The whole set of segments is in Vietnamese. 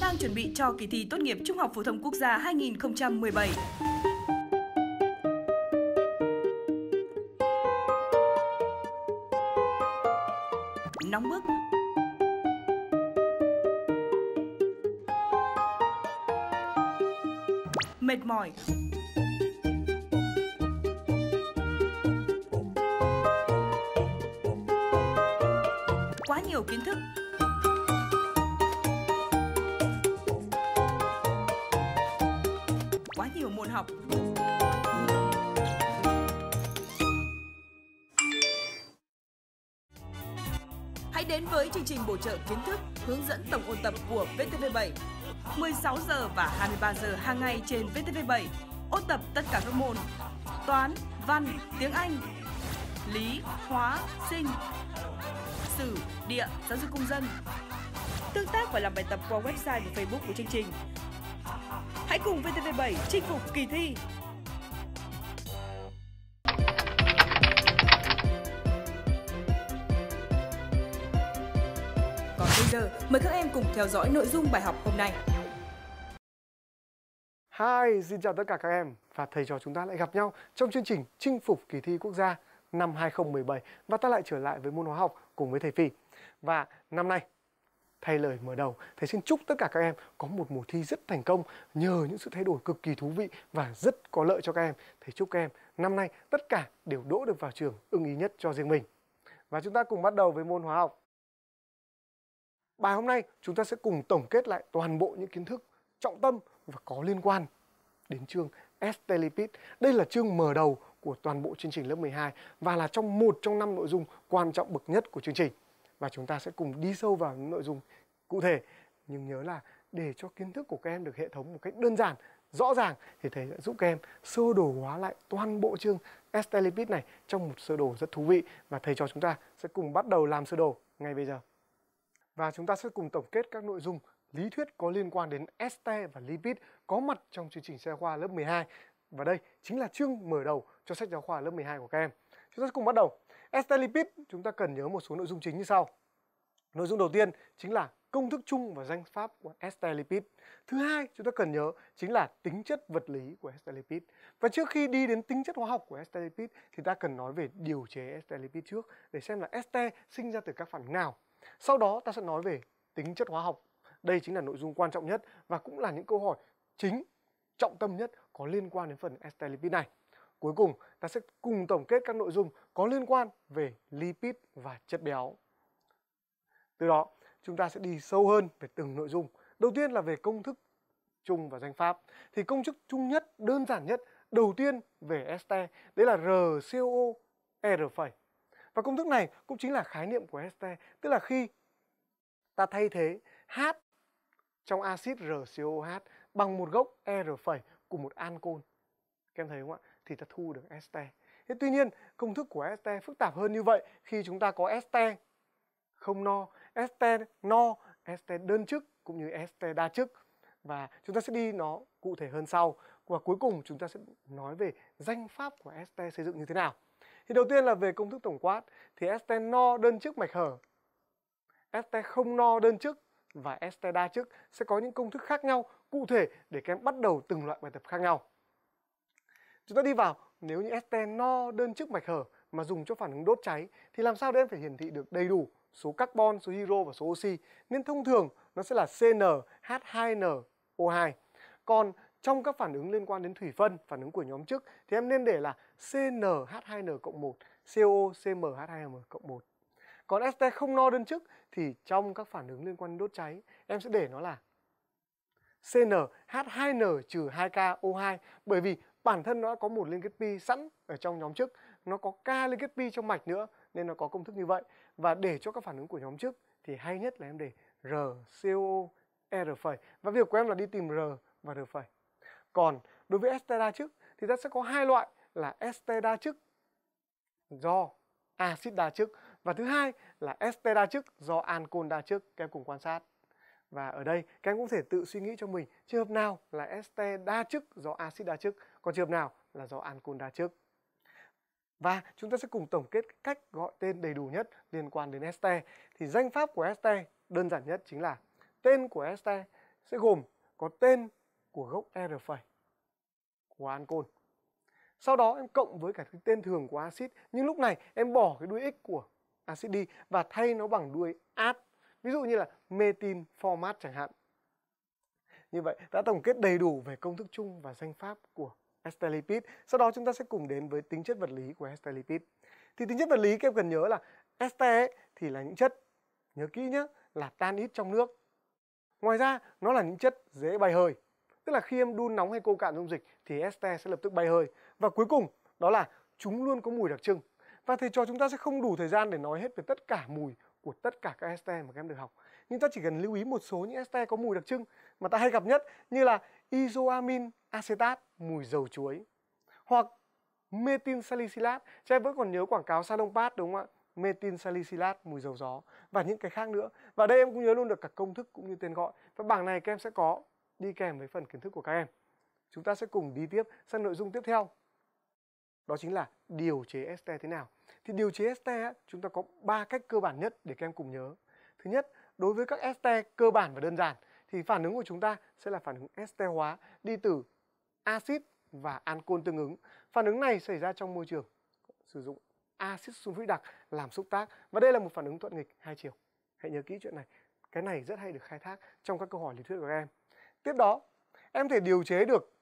bạn đang chuẩn bị cho kỳ thi tốt nghiệp Trung học phổ thông quốc gia 2017. Nóng bức Mệt mỏi 7 16 giờ và 23 giờ hàng ngày trên VTV7. Ôn tập tất cả các môn toán, văn, tiếng Anh, lý, hóa, sinh, sử, địa, giáo dục công dân. Tương tác và làm bài tập qua website và Facebook của chương trình. Hãy cùng VTV7 chinh phục kỳ thi. giờ, mời các em cùng theo dõi nội dung bài học hôm nay. Hi, xin chào tất cả các em và thầy trò chúng ta lại gặp nhau trong chương trình Chinh phục kỳ thi quốc gia năm 2017 và ta lại trở lại với môn hóa học cùng với thầy Phi. Và năm nay thay lời mở đầu, thầy xin chúc tất cả các em có một mùa thi rất thành công nhờ những sự thay đổi cực kỳ thú vị và rất có lợi cho các em. Thầy chúc các em năm nay tất cả đều đỗ được vào trường ưng ý nhất cho riêng mình. Và chúng ta cùng bắt đầu với môn hóa học. Bài hôm nay chúng ta sẽ cùng tổng kết lại toàn bộ những kiến thức trọng tâm và có liên quan đến chương s Đây là chương mở đầu của toàn bộ chương trình lớp 12 và là trong một trong năm nội dung quan trọng bậc nhất của chương trình. Và chúng ta sẽ cùng đi sâu vào những nội dung cụ thể. Nhưng nhớ là để cho kiến thức của các em được hệ thống một cách đơn giản, rõ ràng thì thầy sẽ giúp các em sơ đồ hóa lại toàn bộ chương s này trong một sơ đồ rất thú vị và thầy cho chúng ta sẽ cùng bắt đầu làm sơ đồ ngay bây giờ và chúng ta sẽ cùng tổng kết các nội dung lý thuyết có liên quan đến este và lipid có mặt trong chương trình sách khoa lớp 12 và đây chính là chương mở đầu cho sách giáo khoa lớp 12 của các em. Chúng ta sẽ cùng bắt đầu. Este lipid chúng ta cần nhớ một số nội dung chính như sau. Nội dung đầu tiên chính là công thức chung và danh pháp của este lipid. Thứ hai, chúng ta cần nhớ chính là tính chất vật lý của este lipid. Và trước khi đi đến tính chất hóa học của este lipid thì ta cần nói về điều chế este lipid trước để xem là este sinh ra từ các phản ứng nào sau đó ta sẽ nói về tính chất hóa học. Đây chính là nội dung quan trọng nhất và cũng là những câu hỏi chính trọng tâm nhất có liên quan đến phần ester lipid này. Cuối cùng, ta sẽ cùng tổng kết các nội dung có liên quan về lipid và chất béo. Từ đó, chúng ta sẽ đi sâu hơn về từng nội dung. Đầu tiên là về công thức chung và danh pháp. Thì công thức chung nhất, đơn giản nhất, đầu tiên về ester, đấy là RCOR'. Và công thức này cũng chính là khái niệm của este, tức là khi ta thay thế H trong axit RCOH bằng một gốc R phẩy của một ancol. Các em thấy không ạ? Thì ta thu được este. Thế tuy nhiên, công thức của este phức tạp hơn như vậy khi chúng ta có este không no, este no, este đơn chức cũng như este đa chức và chúng ta sẽ đi nó cụ thể hơn sau và cuối cùng chúng ta sẽ nói về danh pháp của este xây dựng như thế nào. Thì đầu tiên là về công thức tổng quát thì este no đơn chức mạch hở, este không no đơn chức và este đa chức sẽ có những công thức khác nhau cụ thể để các em bắt đầu từng loại bài tập khác nhau. Chúng ta đi vào, nếu như este no đơn chức mạch hở mà dùng cho phản ứng đốt cháy thì làm sao để em phải hiển thị được đầy đủ số carbon, số hydro và số oxy. Nên thông thường nó sẽ là CnH2nO2. Còn trong các phản ứng liên quan đến thủy phân, phản ứng của nhóm trước thì em nên để là CnH2n cộng 1, COCmH2m cộng 1. Còn este không no đơn chức thì trong các phản ứng liên quan đến đốt cháy, em sẽ để nó là CnH2n trừ 2KO2 bởi vì bản thân nó đã có một liên kết pi sẵn ở trong nhóm trước, nó có K liên kết pi trong mạch nữa nên nó có công thức như vậy. Và để cho các phản ứng của nhóm trước thì hay nhất là em để RCOO R phẩy và việc của em là đi tìm R và R phẩy. Còn đối với este đa chức thì ta sẽ có hai loại là este đa chức do axit đa chức và thứ hai là este đa chức do ancol đa chức. Các em cùng quan sát. Và ở đây các em cũng thể tự suy nghĩ cho mình trường hợp nào là este đa chức do axit đa chức, còn trường hợp nào là do ancol đa chức. Và chúng ta sẽ cùng tổng kết cách gọi tên đầy đủ nhất liên quan đến este. Thì danh pháp của este đơn giản nhất chính là tên của este sẽ gồm có tên của gốc R của ancol. Sau đó em cộng với cả cái tên thường của axit, nhưng lúc này em bỏ cái đuôi x của axit đi và thay nó bằng đuôi at. Ví dụ như là metin format chẳng hạn. Như vậy đã tổng kết đầy đủ về công thức chung và danh pháp của ester lipid. Sau đó chúng ta sẽ cùng đến với tính chất vật lý của ester lipid. Thì tính chất vật lý các em cần nhớ là ester thì là những chất nhớ kỹ nhé là tan ít trong nước. Ngoài ra nó là những chất dễ bay hơi. Tức là khi em đun nóng hay cô cạn dung dịch thì este sẽ lập tức bay hơi. Và cuối cùng đó là chúng luôn có mùi đặc trưng. Và thầy trò chúng ta sẽ không đủ thời gian để nói hết về tất cả mùi của tất cả các este mà các em được học. Nhưng ta chỉ cần lưu ý một số những este có mùi đặc trưng mà ta hay gặp nhất như là isoamin acetat, mùi dầu chuối. Hoặc metin salicylat, em vẫn còn nhớ quảng cáo salon pad đúng không ạ? metin salicylat mùi dầu gió và những cái khác nữa. Và đây em cũng nhớ luôn được cả công thức cũng như tên gọi. Và bảng này các em sẽ có đi kèm với phần kiến thức của các em. Chúng ta sẽ cùng đi tiếp sang nội dung tiếp theo. Đó chính là điều chế ST thế nào. Thì điều chế ST chúng ta có 3 cách cơ bản nhất để các em cùng nhớ. Thứ nhất, đối với các ST cơ bản và đơn giản thì phản ứng của chúng ta sẽ là phản ứng ST hóa đi từ axit và ancol tương ứng. Phản ứng này xảy ra trong môi trường sử dụng axit sulfuric đặc làm xúc tác và đây là một phản ứng thuận nghịch hai chiều. Hãy nhớ kỹ chuyện này. Cái này rất hay được khai thác trong các câu hỏi lý thuyết của các em. Tiếp đó, em thể điều chế được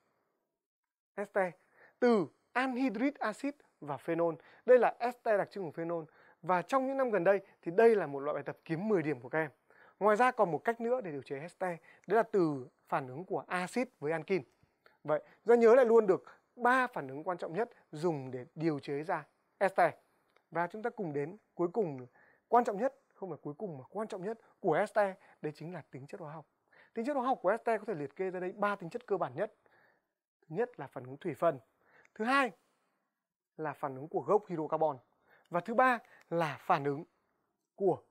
este từ anhydrid axit và phenol. Đây là este đặc trưng của phenol. Và trong những năm gần đây thì đây là một loại bài tập kiếm 10 điểm của các em. Ngoài ra còn một cách nữa để điều chế este, đấy là từ phản ứng của axit với ankin. Vậy, ra nhớ lại luôn được ba phản ứng quan trọng nhất dùng để điều chế ra este. Và chúng ta cùng đến cuối cùng quan trọng nhất, không phải cuối cùng mà quan trọng nhất của este, đấy chính là tính chất hóa học. Tính chất hóa học của este có thể liệt kê ra đây ba tính chất cơ bản nhất. Thứ nhất là phản ứng thủy phân. Thứ hai là phản ứng của gốc hydrocarbon. Và thứ ba là phản ứng của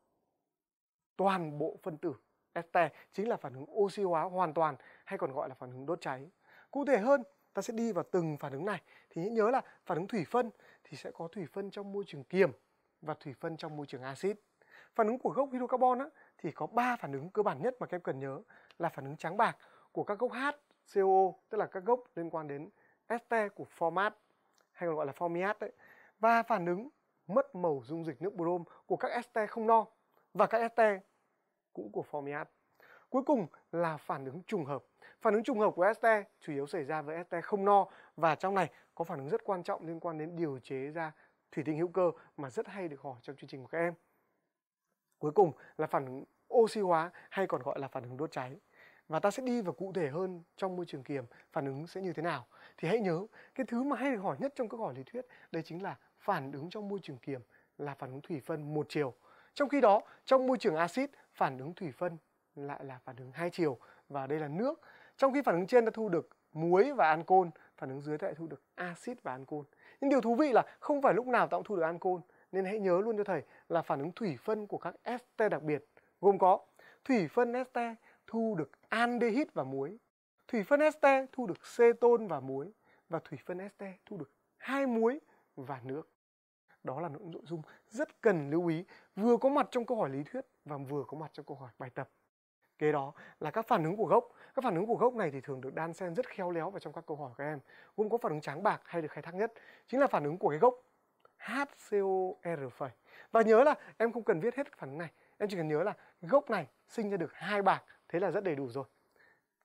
toàn bộ phân tử este chính là phản ứng oxy hóa hoàn toàn hay còn gọi là phản ứng đốt cháy. Cụ thể hơn, ta sẽ đi vào từng phản ứng này thì nhớ là phản ứng thủy phân thì sẽ có thủy phân trong môi trường kiềm và thủy phân trong môi trường axit. Phản ứng của gốc hydrocarbon á, thì có 3 phản ứng cơ bản nhất mà các em cần nhớ là phản ứng trắng bạc của các gốc H, COO, tức là các gốc liên quan đến ST của format hay còn gọi là formiat đấy. Và phản ứng mất màu dung dịch nước brom của các ST không no và các ST cũng của formiat. Cuối cùng là phản ứng trùng hợp. Phản ứng trùng hợp của ST chủ yếu xảy ra với ST không no và trong này có phản ứng rất quan trọng liên quan đến điều chế ra thủy tinh hữu cơ mà rất hay được hỏi trong chương trình của các em. Cuối cùng là phản ứng oxy hóa hay còn gọi là phản ứng đốt cháy và ta sẽ đi vào cụ thể hơn trong môi trường kiềm phản ứng sẽ như thế nào thì hãy nhớ cái thứ mà hay được hỏi nhất trong các hỏi lý thuyết đấy chính là phản ứng trong môi trường kiềm là phản ứng thủy phân một chiều trong khi đó trong môi trường axit phản ứng thủy phân lại là phản ứng hai chiều và đây là nước trong khi phản ứng trên ta thu được muối và ancol phản ứng dưới lại thu được axit và ancol nhưng điều thú vị là không phải lúc nào ta cũng thu được ancol nên hãy nhớ luôn cho thầy là phản ứng thủy phân của các este đặc biệt gồm có thủy phân este thu được aldehyde và muối. Thủy phân este thu được ceton và muối và thủy phân este thu được hai muối và nước. Đó là những nội dung rất cần lưu ý, vừa có mặt trong câu hỏi lý thuyết và vừa có mặt trong câu hỏi bài tập. Kế đó là các phản ứng của gốc. Các phản ứng của gốc này thì thường được đan xen rất khéo léo vào trong các câu hỏi của các em. Gồm có phản ứng trắng bạc hay được khai thác nhất chính là phản ứng của cái gốc HCOR Và nhớ là em không cần viết hết phản ứng này, em chỉ cần nhớ là gốc này sinh ra được hai bạc thế là rất đầy đủ rồi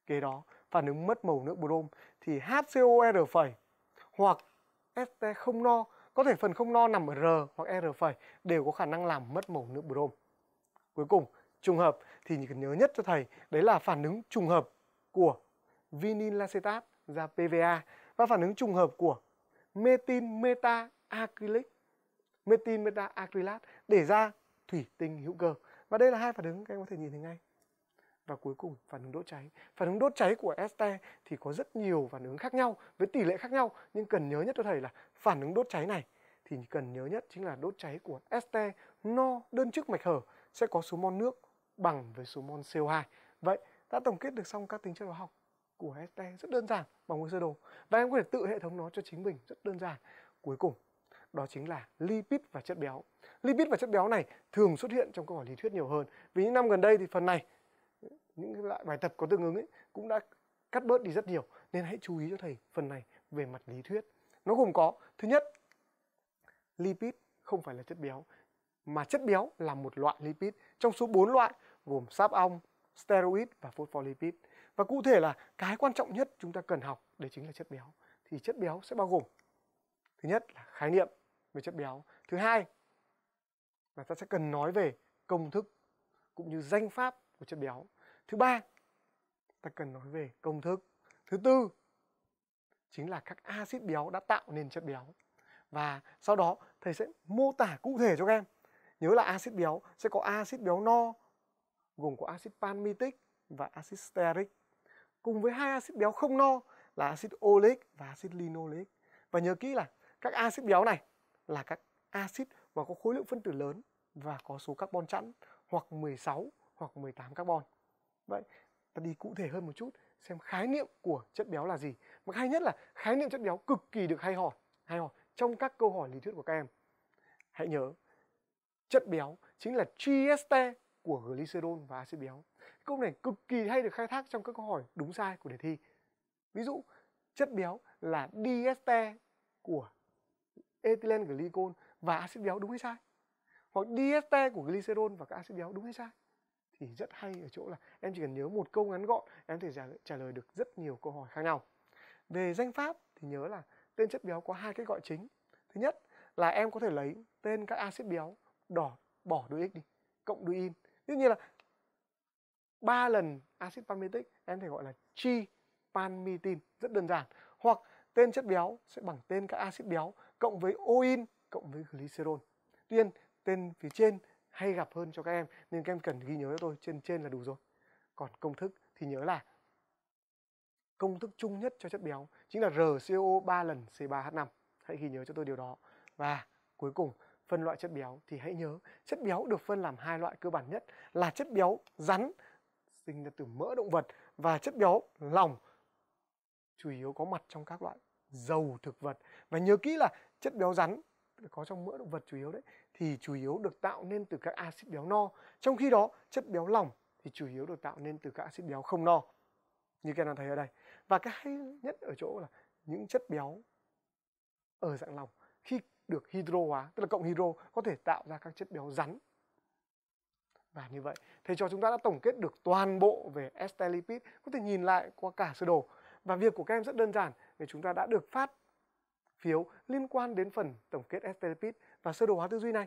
kế đó phản ứng mất màu nước brom thì HCOR phẩy hoặc ST không no có thể phần không no nằm ở R hoặc R phẩy đều có khả năng làm mất màu nước brom cuối cùng trùng hợp thì cần nhớ nhất cho thầy đấy là phản ứng trùng hợp của vinyl acetat ra PVA và phản ứng trùng hợp của metin meta acrylic metin meta acrylat để ra thủy tinh hữu cơ và đây là hai phản ứng các em có thể nhìn thấy ngay và cuối cùng phản ứng đốt cháy. Phản ứng đốt cháy của este thì có rất nhiều phản ứng khác nhau với tỷ lệ khác nhau nhưng cần nhớ nhất cho thầy là phản ứng đốt cháy này thì cần nhớ nhất chính là đốt cháy của este no đơn chức mạch hở sẽ có số mol nước bằng với số mol CO2. Vậy đã tổng kết được xong các tính chất hóa học của este rất đơn giản bằng một sơ đồ và em có thể tự hệ thống nó cho chính mình rất đơn giản. Cuối cùng đó chính là lipid và chất béo. Lipid và chất béo này thường xuất hiện trong câu hỏi lý thuyết nhiều hơn. Vì những năm gần đây thì phần này những loại bài tập có tương ứng ấy cũng đã cắt bớt đi rất nhiều nên hãy chú ý cho thầy phần này về mặt lý thuyết nó gồm có thứ nhất lipid không phải là chất béo mà chất béo là một loại lipid trong số 4 loại gồm sáp ong, steroid và phospholipid. Và cụ thể là cái quan trọng nhất chúng ta cần học đấy chính là chất béo. Thì chất béo sẽ bao gồm thứ nhất là khái niệm về chất béo, thứ hai là ta sẽ cần nói về công thức cũng như danh pháp của chất béo thứ ba ta cần nói về công thức thứ tư chính là các axit béo đã tạo nên chất béo và sau đó thầy sẽ mô tả cụ thể cho các em nhớ là axit béo sẽ có axit béo no gồm có axit palmitic và axit stearic cùng với hai axit béo không no là axit oleic và axit linoleic và nhớ kỹ là các axit béo này là các axit mà có khối lượng phân tử lớn và có số carbon chẵn hoặc 16 hoặc 18 carbon Vậy ta đi cụ thể hơn một chút xem khái niệm của chất béo là gì. Mà hay nhất là khái niệm chất béo cực kỳ được hay hỏi, hay hỏi trong các câu hỏi lý thuyết của các em. Hãy nhớ, chất béo chính là trieste của glycerol và axit béo. Câu này cực kỳ hay được khai thác trong các câu hỏi đúng sai của đề thi. Ví dụ, chất béo là dieste của ethylene glycol và axit béo đúng hay sai? Hoặc dieste của glycerol và các axit béo đúng hay sai? thì rất hay ở chỗ là em chỉ cần nhớ một câu ngắn gọn em thể trả lời được rất nhiều câu hỏi khác nhau về danh pháp thì nhớ là tên chất béo có hai cách gọi chính thứ nhất là em có thể lấy tên các axit béo đỏ bỏ đuôi x đi cộng đuôi in tất nhiên là ba lần axit palmitic em thể gọi là chi palmitin rất đơn giản hoặc tên chất béo sẽ bằng tên các axit béo cộng với oin cộng với glycerol tuy nhiên tên phía trên hay gặp hơn cho các em nên các em cần ghi nhớ cho tôi trên trên là đủ rồi còn công thức thì nhớ là công thức chung nhất cho chất béo chính là RCO 3 lần C3H5 hãy ghi nhớ cho tôi điều đó và cuối cùng phân loại chất béo thì hãy nhớ chất béo được phân làm hai loại cơ bản nhất là chất béo rắn sinh ra từ mỡ động vật và chất béo lỏng chủ yếu có mặt trong các loại dầu thực vật và nhớ kỹ là chất béo rắn có trong mỡ động vật chủ yếu đấy thì chủ yếu được tạo nên từ các axit béo no trong khi đó chất béo lỏng thì chủ yếu được tạo nên từ các axit béo không no như các bạn thấy ở đây và cái hay nhất ở chỗ là những chất béo ở dạng lỏng khi được hydro hóa tức là cộng hydro có thể tạo ra các chất béo rắn và như vậy thế cho chúng ta đã tổng kết được toàn bộ về ester lipid có thể nhìn lại qua cả sơ đồ và việc của các em rất đơn giản vì chúng ta đã được phát phiếu liên quan đến phần tổng kết STLPIT và sơ đồ hóa tư duy này,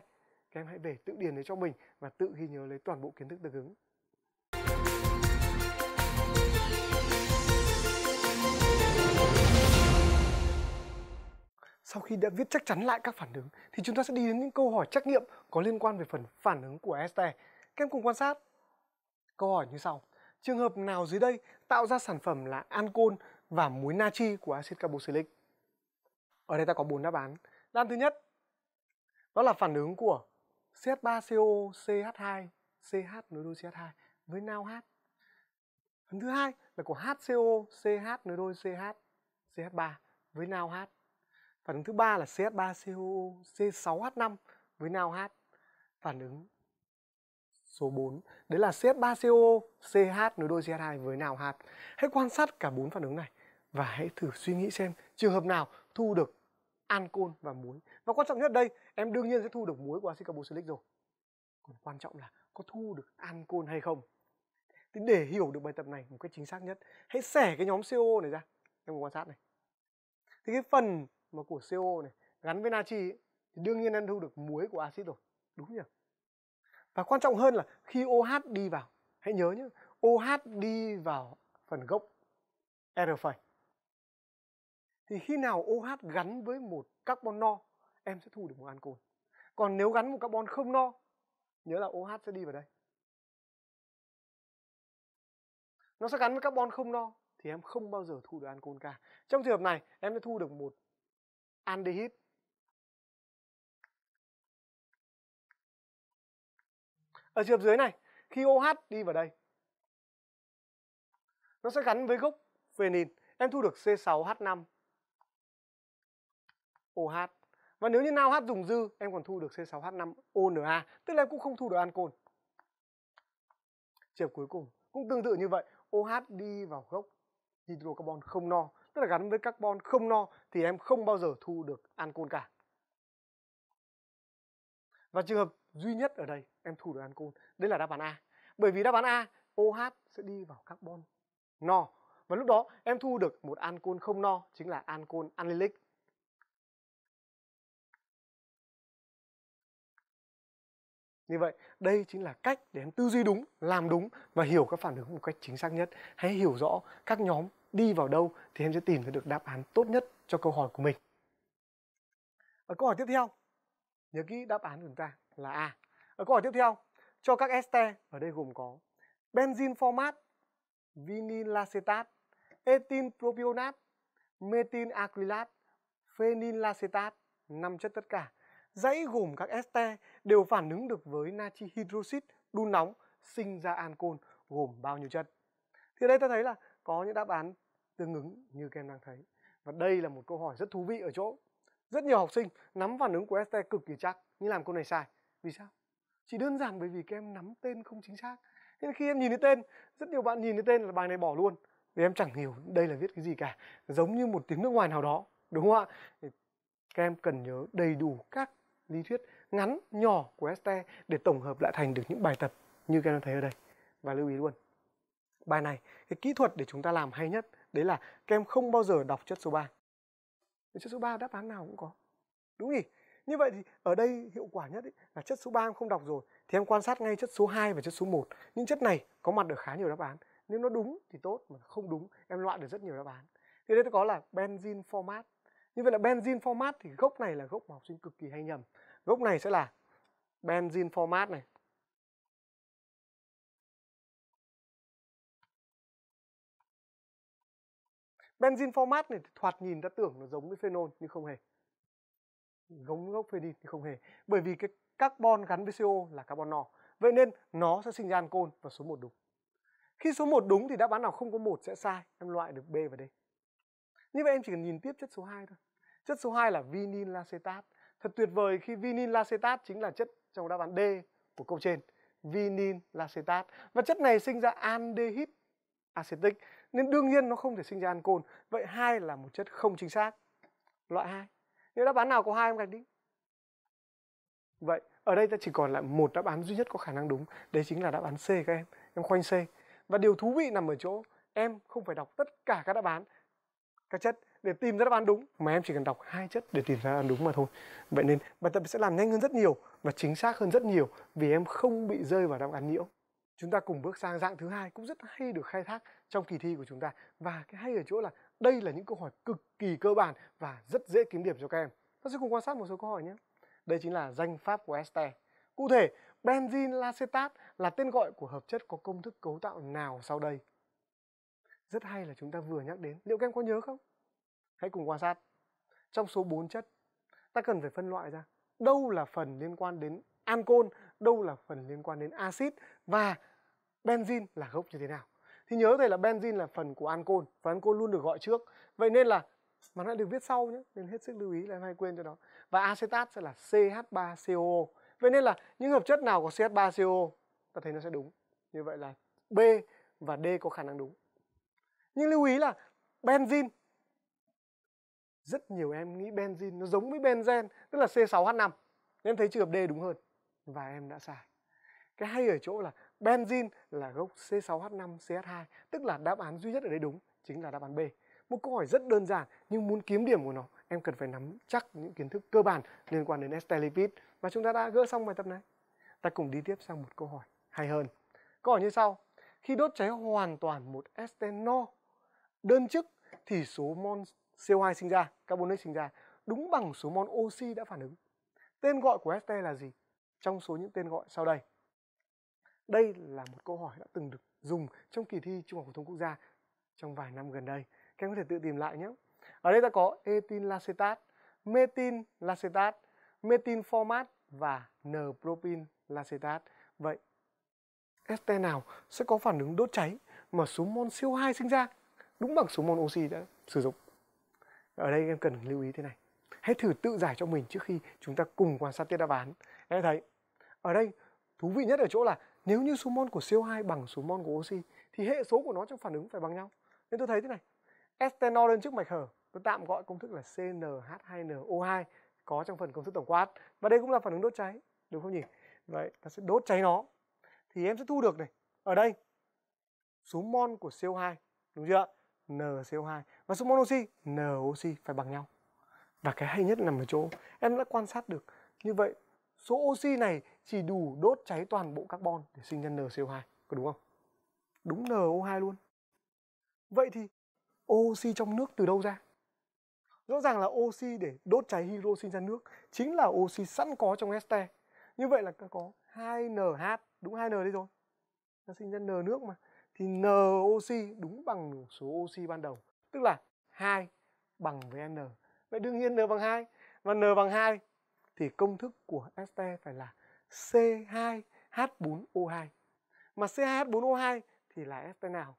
các em hãy về tự điền lấy cho mình và tự ghi nhớ lấy toàn bộ kiến thức tương ứng. Sau khi đã viết chắc chắn lại các phản ứng thì chúng ta sẽ đi đến những câu hỏi trắc nghiệm có liên quan về phần phản ứng của este. Các em cùng quan sát. Câu hỏi như sau. Trường hợp nào dưới đây tạo ra sản phẩm là ancol và muối natri của axit carboxylic? ở đây ta có bốn đáp án đáp án thứ nhất đó là phản ứng của CH3COCH2 CH nối đôi CH2 với nao phản phần thứ hai là của HCOCH nối đôi CH CH3 với nao phản ứng thứ ba là ch 3 coc C6H5 với nao phản ứng số 4 đấy là ch 3 coch nối đôi CH2 với nào Hãy quan sát cả bốn phản ứng này và hãy thử suy nghĩ xem trường hợp nào thu được ancol và muối và quan trọng nhất đây em đương nhiên sẽ thu được muối của axit carboxylic rồi còn quan trọng là có thu được ancol hay không thì để hiểu được bài tập này một cách chính xác nhất hãy xẻ cái nhóm CO này ra em quan sát này thì cái phần mà của CO này gắn với natri ấy, thì đương nhiên em thu được muối của axit rồi đúng nhỉ và quan trọng hơn là khi OH đi vào hãy nhớ nhé OH đi vào phần gốc R phẩy thì khi nào OH gắn với một carbon no em sẽ thu được một ancol. Còn nếu gắn một carbon không no nhớ là OH sẽ đi vào đây. Nó sẽ gắn với carbon không no thì em không bao giờ thu được ancol cả. Trong trường hợp này em sẽ thu được một aldehyde Ở trường hợp dưới này, khi OH đi vào đây, nó sẽ gắn với gốc phenin. Em thu được C6H5 OH. Và nếu như nào H dùng dư, em còn thu được C6H5ONA, tức là em cũng không thu được ancol. Trường cuối cùng cũng tương tự như vậy, OH đi vào gốc hydrocarbon không no, tức là gắn với carbon không no thì em không bao giờ thu được ancol cả. Và trường hợp duy nhất ở đây em thu được ancol, đây là đáp án A. Bởi vì đáp án A, OH sẽ đi vào carbon no. Và lúc đó em thu được một ancol không no chính là ancol allylic Như vậy, đây chính là cách để em tư duy đúng, làm đúng và hiểu các phản ứng một cách chính xác nhất. Hãy hiểu rõ các nhóm đi vào đâu thì em sẽ tìm được đáp án tốt nhất cho câu hỏi của mình. Ở câu hỏi tiếp theo, nhớ kỹ đáp án của chúng ta là A. Ở câu hỏi tiếp theo, cho các este ở đây gồm có benzene format, vinyl acetate, ethyl propionat, methyl acrylate phenyl acetate, năm chất tất cả dãy gồm các este đều phản ứng được với natri hydroxit đun nóng sinh ra ancol gồm bao nhiêu chất. Thì đây ta thấy là có những đáp án tương ứng như các em đang thấy. Và đây là một câu hỏi rất thú vị ở chỗ rất nhiều học sinh nắm phản ứng của este cực kỳ chắc nhưng làm câu này sai. Vì sao? Chỉ đơn giản bởi vì các em nắm tên không chính xác. Nên khi em nhìn thấy tên, rất nhiều bạn nhìn thấy tên là bài này bỏ luôn. Vì em chẳng hiểu đây là viết cái gì cả. Giống như một tiếng nước ngoài nào đó. Đúng không ạ? Các em cần nhớ đầy đủ các lý thuyết ngắn nhỏ của Este để tổng hợp lại thành được những bài tập như các em thấy ở đây và lưu ý luôn bài này cái kỹ thuật để chúng ta làm hay nhất đấy là các em không bao giờ đọc chất số 3 chất số 3 đáp án nào cũng có đúng nhỉ như vậy thì ở đây hiệu quả nhất ấy, là chất số 3 em không đọc rồi thì em quan sát ngay chất số 2 và chất số 1 những chất này có mặt ở khá nhiều đáp án nếu nó đúng thì tốt mà không đúng em loại được rất nhiều đáp án thì đây có là benzene format như vậy là benzene format thì gốc này là gốc mà học sinh cực kỳ hay nhầm gốc này sẽ là benzene format này Benzene format này thoạt nhìn ta tưởng nó giống với phenol nhưng không hề. Giống gốc phenin thì không hề. Bởi vì cái carbon gắn với CO là carbon no. Vậy nên nó sẽ sinh ra ancol và số 1 đúng. Khi số 1 đúng thì đáp án nào không có một sẽ sai. Em loại được B và D. Như vậy em chỉ cần nhìn tiếp chất số 2 thôi. Chất số 2 là vinil acetat. Thật tuyệt vời khi vinil acetat chính là chất trong đáp án D của câu trên. Vinil acetat. Và chất này sinh ra aldehyde acetic nên đương nhiên nó không thể sinh ra ancol. Vậy hai là một chất không chính xác. Loại 2. Nếu đáp án nào có hai em gạch đi. Vậy ở đây ta chỉ còn lại một đáp án duy nhất có khả năng đúng, đấy chính là đáp án C các em. Em khoanh C. Và điều thú vị nằm ở chỗ em không phải đọc tất cả các đáp án các chất để tìm ra đáp án đúng mà em chỉ cần đọc hai chất để tìm ra đáp án đúng mà thôi vậy nên bài tập sẽ làm nhanh hơn rất nhiều và chính xác hơn rất nhiều vì em không bị rơi vào đáp án nhiễu chúng ta cùng bước sang dạng thứ hai cũng rất hay được khai thác trong kỳ thi của chúng ta và cái hay ở chỗ là đây là những câu hỏi cực kỳ cơ bản và rất dễ kiếm điểm cho các em ta sẽ cùng quan sát một số câu hỏi nhé đây chính là danh pháp của este cụ thể benzene acetat là tên gọi của hợp chất có công thức cấu tạo nào sau đây rất hay là chúng ta vừa nhắc đến liệu các em có nhớ không Hãy cùng quan sát. Trong số 4 chất, ta cần phải phân loại ra đâu là phần liên quan đến ancol, đâu là phần liên quan đến axit và benzin là gốc như thế nào. Thì nhớ thầy là benzin là phần của ancol và ancol luôn được gọi trước. Vậy nên là mà nó được viết sau nhé, nên hết sức lưu ý là em hay quên cho nó. Và acetat sẽ là CH3COO. Vậy nên là những hợp chất nào có CH3COO ta thấy nó sẽ đúng. Như vậy là B và D có khả năng đúng. Nhưng lưu ý là benzin rất nhiều em nghĩ benzin nó giống với benzen tức là C6H5 nên thấy trường hợp D đúng hơn và em đã sai cái hay ở chỗ là benzin là gốc C6H5CH2 tức là đáp án duy nhất ở đây đúng chính là đáp án B một câu hỏi rất đơn giản nhưng muốn kiếm điểm của nó em cần phải nắm chắc những kiến thức cơ bản liên quan đến este lipid và chúng ta đã gỡ xong bài tập này ta cùng đi tiếp sang một câu hỏi hay hơn câu hỏi như sau khi đốt cháy hoàn toàn một no đơn chức thì số mol CO2 sinh ra, carbonic sinh ra đúng bằng số mol oxy đã phản ứng. Tên gọi của ST là gì? Trong số những tên gọi sau đây. Đây là một câu hỏi đã từng được dùng trong kỳ thi Trung học phổ thông quốc gia trong vài năm gần đây. Các em có thể tự tìm lại nhé. Ở đây ta có etin acetat, metin acetat, metin format và n-propin acetat. Vậy ST nào sẽ có phản ứng đốt cháy mà số mol CO2 sinh ra đúng bằng số mol oxy đã sử dụng ở đây em cần lưu ý thế này hãy thử tự giải cho mình trước khi chúng ta cùng quan sát tiết đáp án em thấy ở đây thú vị nhất ở chỗ là nếu như số mol của CO2 bằng số mol của oxy thì hệ số của nó trong phản ứng phải bằng nhau nên tôi thấy thế này estenol lên trước mạch hở tôi tạm gọi công thức là CnH2NO2 có trong phần công thức tổng quát và đây cũng là phản ứng đốt cháy đúng không nhỉ vậy ta sẽ đốt cháy nó thì em sẽ thu được này ở đây số mol của CO2 đúng chưa NCO2 và số mol oxy NOxy phải bằng nhau. Và cái hay nhất nằm ở chỗ em đã quan sát được như vậy số oxy này chỉ đủ đốt cháy toàn bộ carbon để sinh ra NCO2 có đúng không? Đúng NO2 luôn. Vậy thì oxy trong nước từ đâu ra? Rõ ràng là oxy để đốt cháy hydro sinh ra nước chính là oxy sẵn có trong este. Như vậy là có 2NH, đúng 2N đây rồi. Nó sinh ra N nước mà thì n oxy đúng bằng số oxy ban đầu tức là 2 bằng với n vậy đương nhiên n bằng 2 và n bằng 2 thì công thức của este phải là C2H4O2 mà C2H4O2 thì là este nào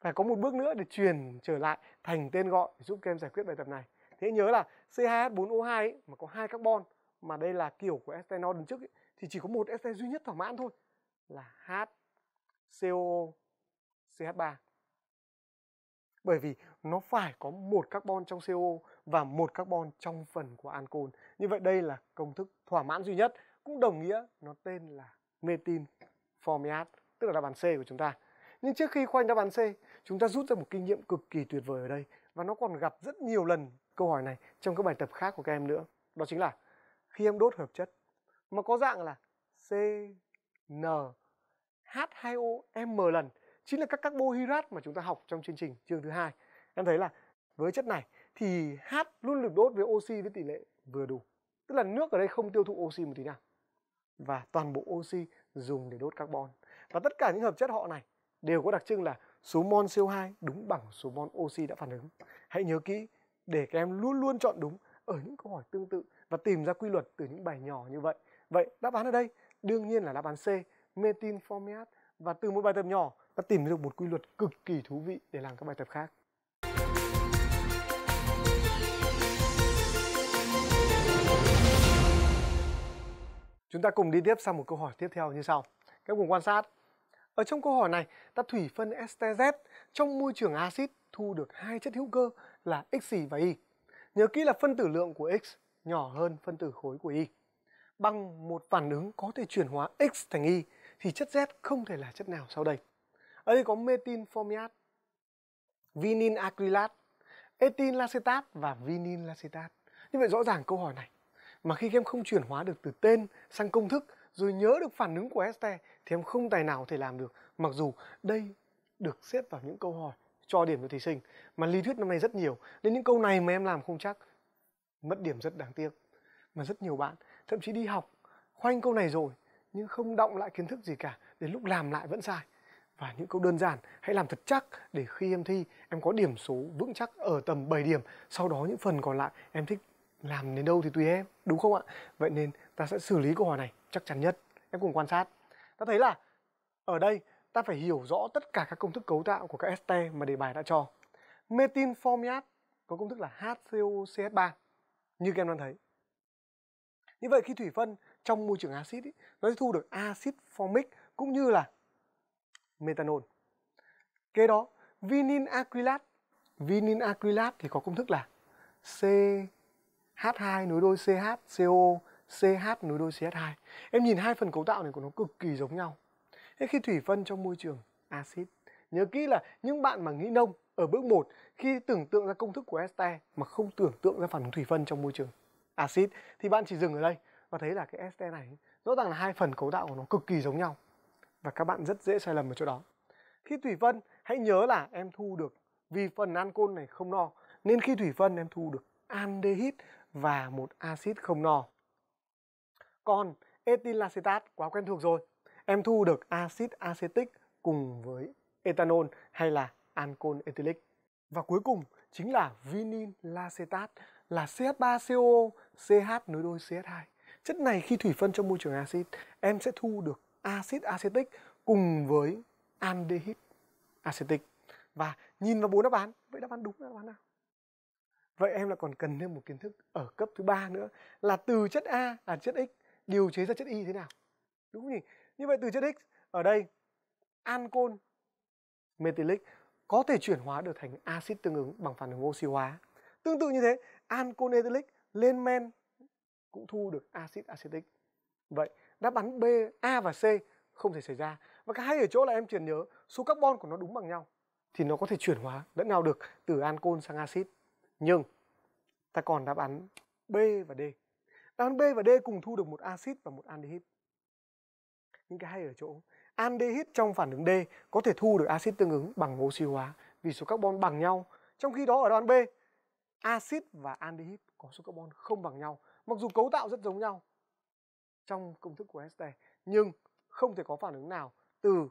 phải có một bước nữa để chuyển trở lại thành tên gọi để giúp các em giải quyết bài tập này thế nhớ là C2H4O2 ấy, mà có hai carbon mà đây là kiểu của no đứng trước ấy, thì chỉ có một este duy nhất thỏa mãn thôi là H COO CH3. Bởi vì nó phải có một carbon trong CO và một carbon trong phần của ancol. Như vậy đây là công thức thỏa mãn duy nhất, cũng đồng nghĩa nó tên là metin formiat, tức là đáp án C của chúng ta. Nhưng trước khi khoanh đáp án C, chúng ta rút ra một kinh nghiệm cực kỳ tuyệt vời ở đây và nó còn gặp rất nhiều lần câu hỏi này trong các bài tập khác của các em nữa. Đó chính là khi em đốt hợp chất mà có dạng là CN H2O M lần chính là các carbohydrate mà chúng ta học trong chương trình chương thứ hai em thấy là với chất này thì H luôn được đốt với oxy với tỷ lệ vừa đủ tức là nước ở đây không tiêu thụ oxy một tí nào và toàn bộ oxy dùng để đốt carbon và tất cả những hợp chất họ này đều có đặc trưng là số mol CO2 đúng bằng số mol oxy đã phản ứng hãy nhớ kỹ để các em luôn luôn chọn đúng ở những câu hỏi tương tự và tìm ra quy luật từ những bài nhỏ như vậy vậy đáp án ở đây đương nhiên là đáp án C metin và từ một bài tập nhỏ đã tìm được một quy luật cực kỳ thú vị để làm các bài tập khác Chúng ta cùng đi tiếp sang một câu hỏi tiếp theo như sau. Các cùng quan sát. Ở trong câu hỏi này, ta thủy phân STZ trong môi trường axit thu được hai chất hữu cơ là X và Y. Nhớ kỹ là phân tử lượng của X nhỏ hơn phân tử khối của Y. Bằng một phản ứng có thể chuyển hóa X thành Y thì chất Z không thể là chất nào sau đây ở đây có metin formiat vinil acrylat etin acetat và vinil acetat như vậy rõ ràng câu hỏi này mà khi em không chuyển hóa được từ tên sang công thức rồi nhớ được phản ứng của este thì em không tài nào có thể làm được mặc dù đây được xếp vào những câu hỏi cho điểm cho thí sinh mà lý thuyết năm nay rất nhiều nên những câu này mà em làm không chắc mất điểm rất đáng tiếc mà rất nhiều bạn thậm chí đi học khoanh câu này rồi nhưng không động lại kiến thức gì cả đến lúc làm lại vẫn sai và những câu đơn giản hãy làm thật chắc để khi em thi em có điểm số vững chắc ở tầm 7 điểm sau đó những phần còn lại em thích làm đến đâu thì tùy em đúng không ạ vậy nên ta sẽ xử lý câu hỏi này chắc chắn nhất em cùng quan sát ta thấy là ở đây ta phải hiểu rõ tất cả các công thức cấu tạo của các ST mà đề bài đã cho metin formiat có công thức là HCOCH3 như các em đang thấy như vậy khi thủy phân trong môi trường axit nó sẽ thu được axit formic cũng như là methanol. Kế đó, vinil acrylat. Vinil acrylat thì có công thức là CH2 nối đôi CH, CO, CH nối đôi CH2. Em nhìn hai phần cấu tạo này của nó cực kỳ giống nhau. Thế khi thủy phân trong môi trường axit, nhớ kỹ là những bạn mà nghĩ nông ở bước 1 khi tưởng tượng ra công thức của este mà không tưởng tượng ra phản ứng thủy phân trong môi trường axit thì bạn chỉ dừng ở đây và thấy là cái este này rõ ràng là hai phần cấu tạo của nó cực kỳ giống nhau và các bạn rất dễ sai lầm ở chỗ đó khi thủy phân hãy nhớ là em thu được vì phần ancol này không no nên khi thủy phân em thu được aldehyde và một axit không no còn ethyl acetat quá quen thuộc rồi em thu được axit acetic cùng với ethanol hay là ancol ethylic và cuối cùng chính là vinyl acetat là CH3CO CH nối đôi CH2 chất này khi thủy phân trong môi trường axit em sẽ thu được axit acetic cùng với aldehyde acetic và nhìn vào bốn đáp án vậy đáp án đúng là đáp án nào vậy em lại còn cần thêm một kiến thức ở cấp thứ ba nữa là từ chất a là chất x điều chế ra chất y thế nào đúng không nhỉ như vậy từ chất x ở đây ancol methylic có thể chuyển hóa được thành axit tương ứng bằng phản ứng oxy hóa tương tự như thế ancol methylic lên men cũng thu được axit acetic vậy đáp án B, A và C không thể xảy ra. Và cái hay ở chỗ là em truyền nhớ số carbon của nó đúng bằng nhau thì nó có thể chuyển hóa lẫn nhau được từ ancol sang axit. Nhưng ta còn đáp án B và D. Đáp án B và D cùng thu được một axit và một aldehyde. Nhưng cái hay ở chỗ aldehyde trong phản ứng D có thể thu được axit tương ứng bằng oxy hóa vì số carbon bằng nhau. Trong khi đó ở đáp án B, axit và aldehyde có số carbon không bằng nhau, mặc dù cấu tạo rất giống nhau trong công thức của ST nhưng không thể có phản ứng nào từ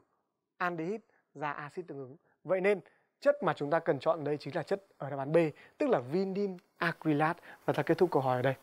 aldehyde ra axit tương ứng. Vậy nên chất mà chúng ta cần chọn đây chính là chất ở đáp án B, tức là vinil acrylat và ta kết thúc câu hỏi ở đây.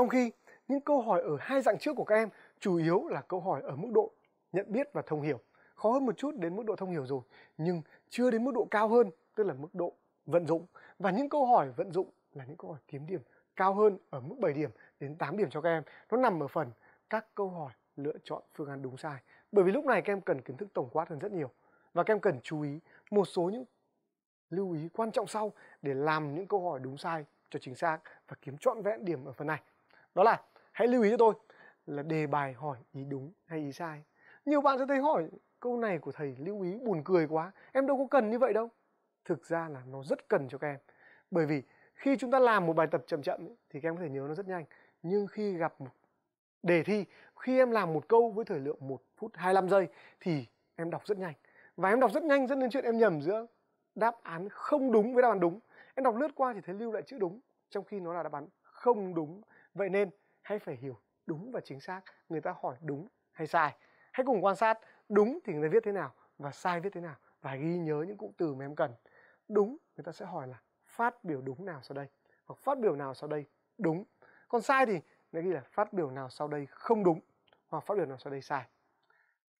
Trong khi những câu hỏi ở hai dạng trước của các em chủ yếu là câu hỏi ở mức độ nhận biết và thông hiểu. Khó hơn một chút đến mức độ thông hiểu rồi, nhưng chưa đến mức độ cao hơn, tức là mức độ vận dụng. Và những câu hỏi vận dụng là những câu hỏi kiếm điểm cao hơn ở mức 7 điểm đến 8 điểm cho các em. Nó nằm ở phần các câu hỏi lựa chọn phương án đúng sai. Bởi vì lúc này các em cần kiến thức tổng quát hơn rất nhiều và các em cần chú ý một số những lưu ý quan trọng sau để làm những câu hỏi đúng sai cho chính xác và kiếm trọn vẹn điểm ở phần này đó là hãy lưu ý cho tôi là đề bài hỏi ý đúng hay ý sai nhiều bạn sẽ thấy hỏi câu này của thầy lưu ý buồn cười quá em đâu có cần như vậy đâu thực ra là nó rất cần cho các em bởi vì khi chúng ta làm một bài tập chậm chậm thì các em có thể nhớ nó rất nhanh nhưng khi gặp một đề thi khi em làm một câu với thời lượng 1 phút 25 giây thì em đọc rất nhanh và em đọc rất nhanh dẫn đến chuyện em nhầm giữa đáp án không đúng với đáp án đúng em đọc lướt qua thì thấy lưu lại chữ đúng trong khi nó là đáp án không đúng Vậy nên hãy phải hiểu đúng và chính xác người ta hỏi đúng hay sai. Hãy cùng quan sát đúng thì người ta viết thế nào và sai viết thế nào và ghi nhớ những cụm từ mà em cần. Đúng người ta sẽ hỏi là phát biểu đúng nào sau đây hoặc phát biểu nào sau đây đúng. Còn sai thì người ghi là phát biểu nào sau đây không đúng hoặc phát biểu nào sau đây sai.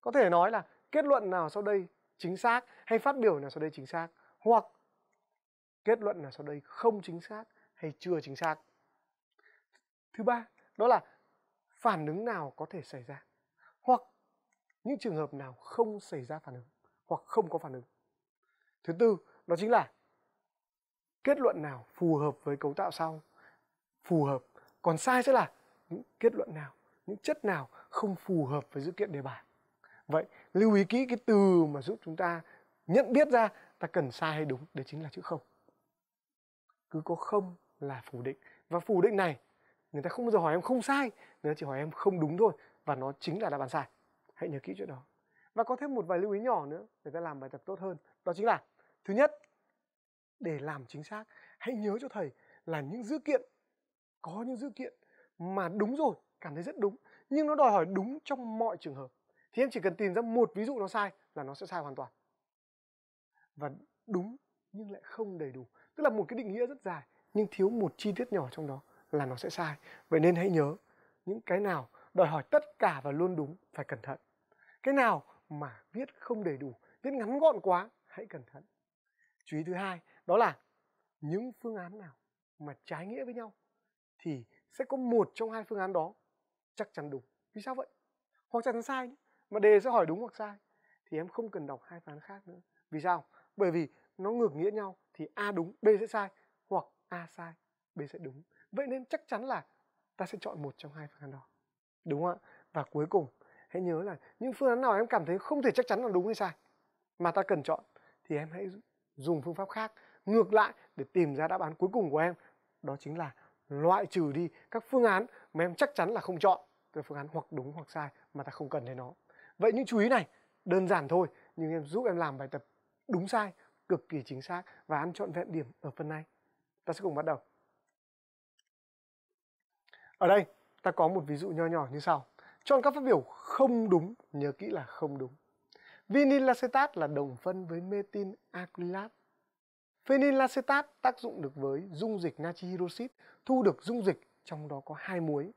Có thể nói là kết luận nào sau đây chính xác hay phát biểu nào sau đây chính xác hoặc kết luận nào sau đây không chính xác hay chưa chính xác thứ ba đó là phản ứng nào có thể xảy ra hoặc những trường hợp nào không xảy ra phản ứng hoặc không có phản ứng thứ tư đó chính là kết luận nào phù hợp với cấu tạo sau phù hợp còn sai sẽ là những kết luận nào những chất nào không phù hợp với dữ kiện đề bài vậy lưu ý kỹ cái từ mà giúp chúng ta nhận biết ra ta cần sai hay đúng đấy chính là chữ không cứ có không là phủ định và phủ định này người ta không bao giờ hỏi em không sai người ta chỉ hỏi em không đúng thôi và nó chính là đáp án sai hãy nhớ kỹ chuyện đó và có thêm một vài lưu ý nhỏ nữa để ta làm bài tập tốt hơn đó chính là thứ nhất để làm chính xác hãy nhớ cho thầy là những dữ kiện có những dữ kiện mà đúng rồi cảm thấy rất đúng nhưng nó đòi hỏi đúng trong mọi trường hợp thì em chỉ cần tìm ra một ví dụ nó sai là nó sẽ sai hoàn toàn và đúng nhưng lại không đầy đủ tức là một cái định nghĩa rất dài nhưng thiếu một chi tiết nhỏ trong đó là nó sẽ sai vậy nên hãy nhớ những cái nào đòi hỏi tất cả và luôn đúng phải cẩn thận cái nào mà viết không đầy đủ viết ngắn gọn quá hãy cẩn thận chú ý thứ hai đó là những phương án nào mà trái nghĩa với nhau thì sẽ có một trong hai phương án đó chắc chắn đúng vì sao vậy hoặc chắn sai nhé. mà đề sẽ hỏi đúng hoặc sai thì em không cần đọc hai phương án khác nữa vì sao bởi vì nó ngược nghĩa nhau thì a đúng b sẽ sai hoặc a sai b sẽ đúng vậy nên chắc chắn là ta sẽ chọn một trong hai phương án đó đúng không ạ và cuối cùng hãy nhớ là những phương án nào em cảm thấy không thể chắc chắn là đúng hay sai mà ta cần chọn thì em hãy dùng phương pháp khác ngược lại để tìm ra đáp án cuối cùng của em đó chính là loại trừ đi các phương án mà em chắc chắn là không chọn cái phương án hoặc đúng hoặc sai mà ta không cần đến nó vậy những chú ý này đơn giản thôi nhưng em giúp em làm bài tập đúng sai cực kỳ chính xác và ăn chọn vẹn điểm ở phần này ta sẽ cùng bắt đầu ở đây ta có một ví dụ nho nhỏ như sau. Chọn các phát biểu không đúng, nhớ kỹ là không đúng. Vinyl acetat là đồng phân với metin acrylat. Phenyl acetat tác dụng được với dung dịch natri hydroxit, thu được dung dịch trong đó có hai muối.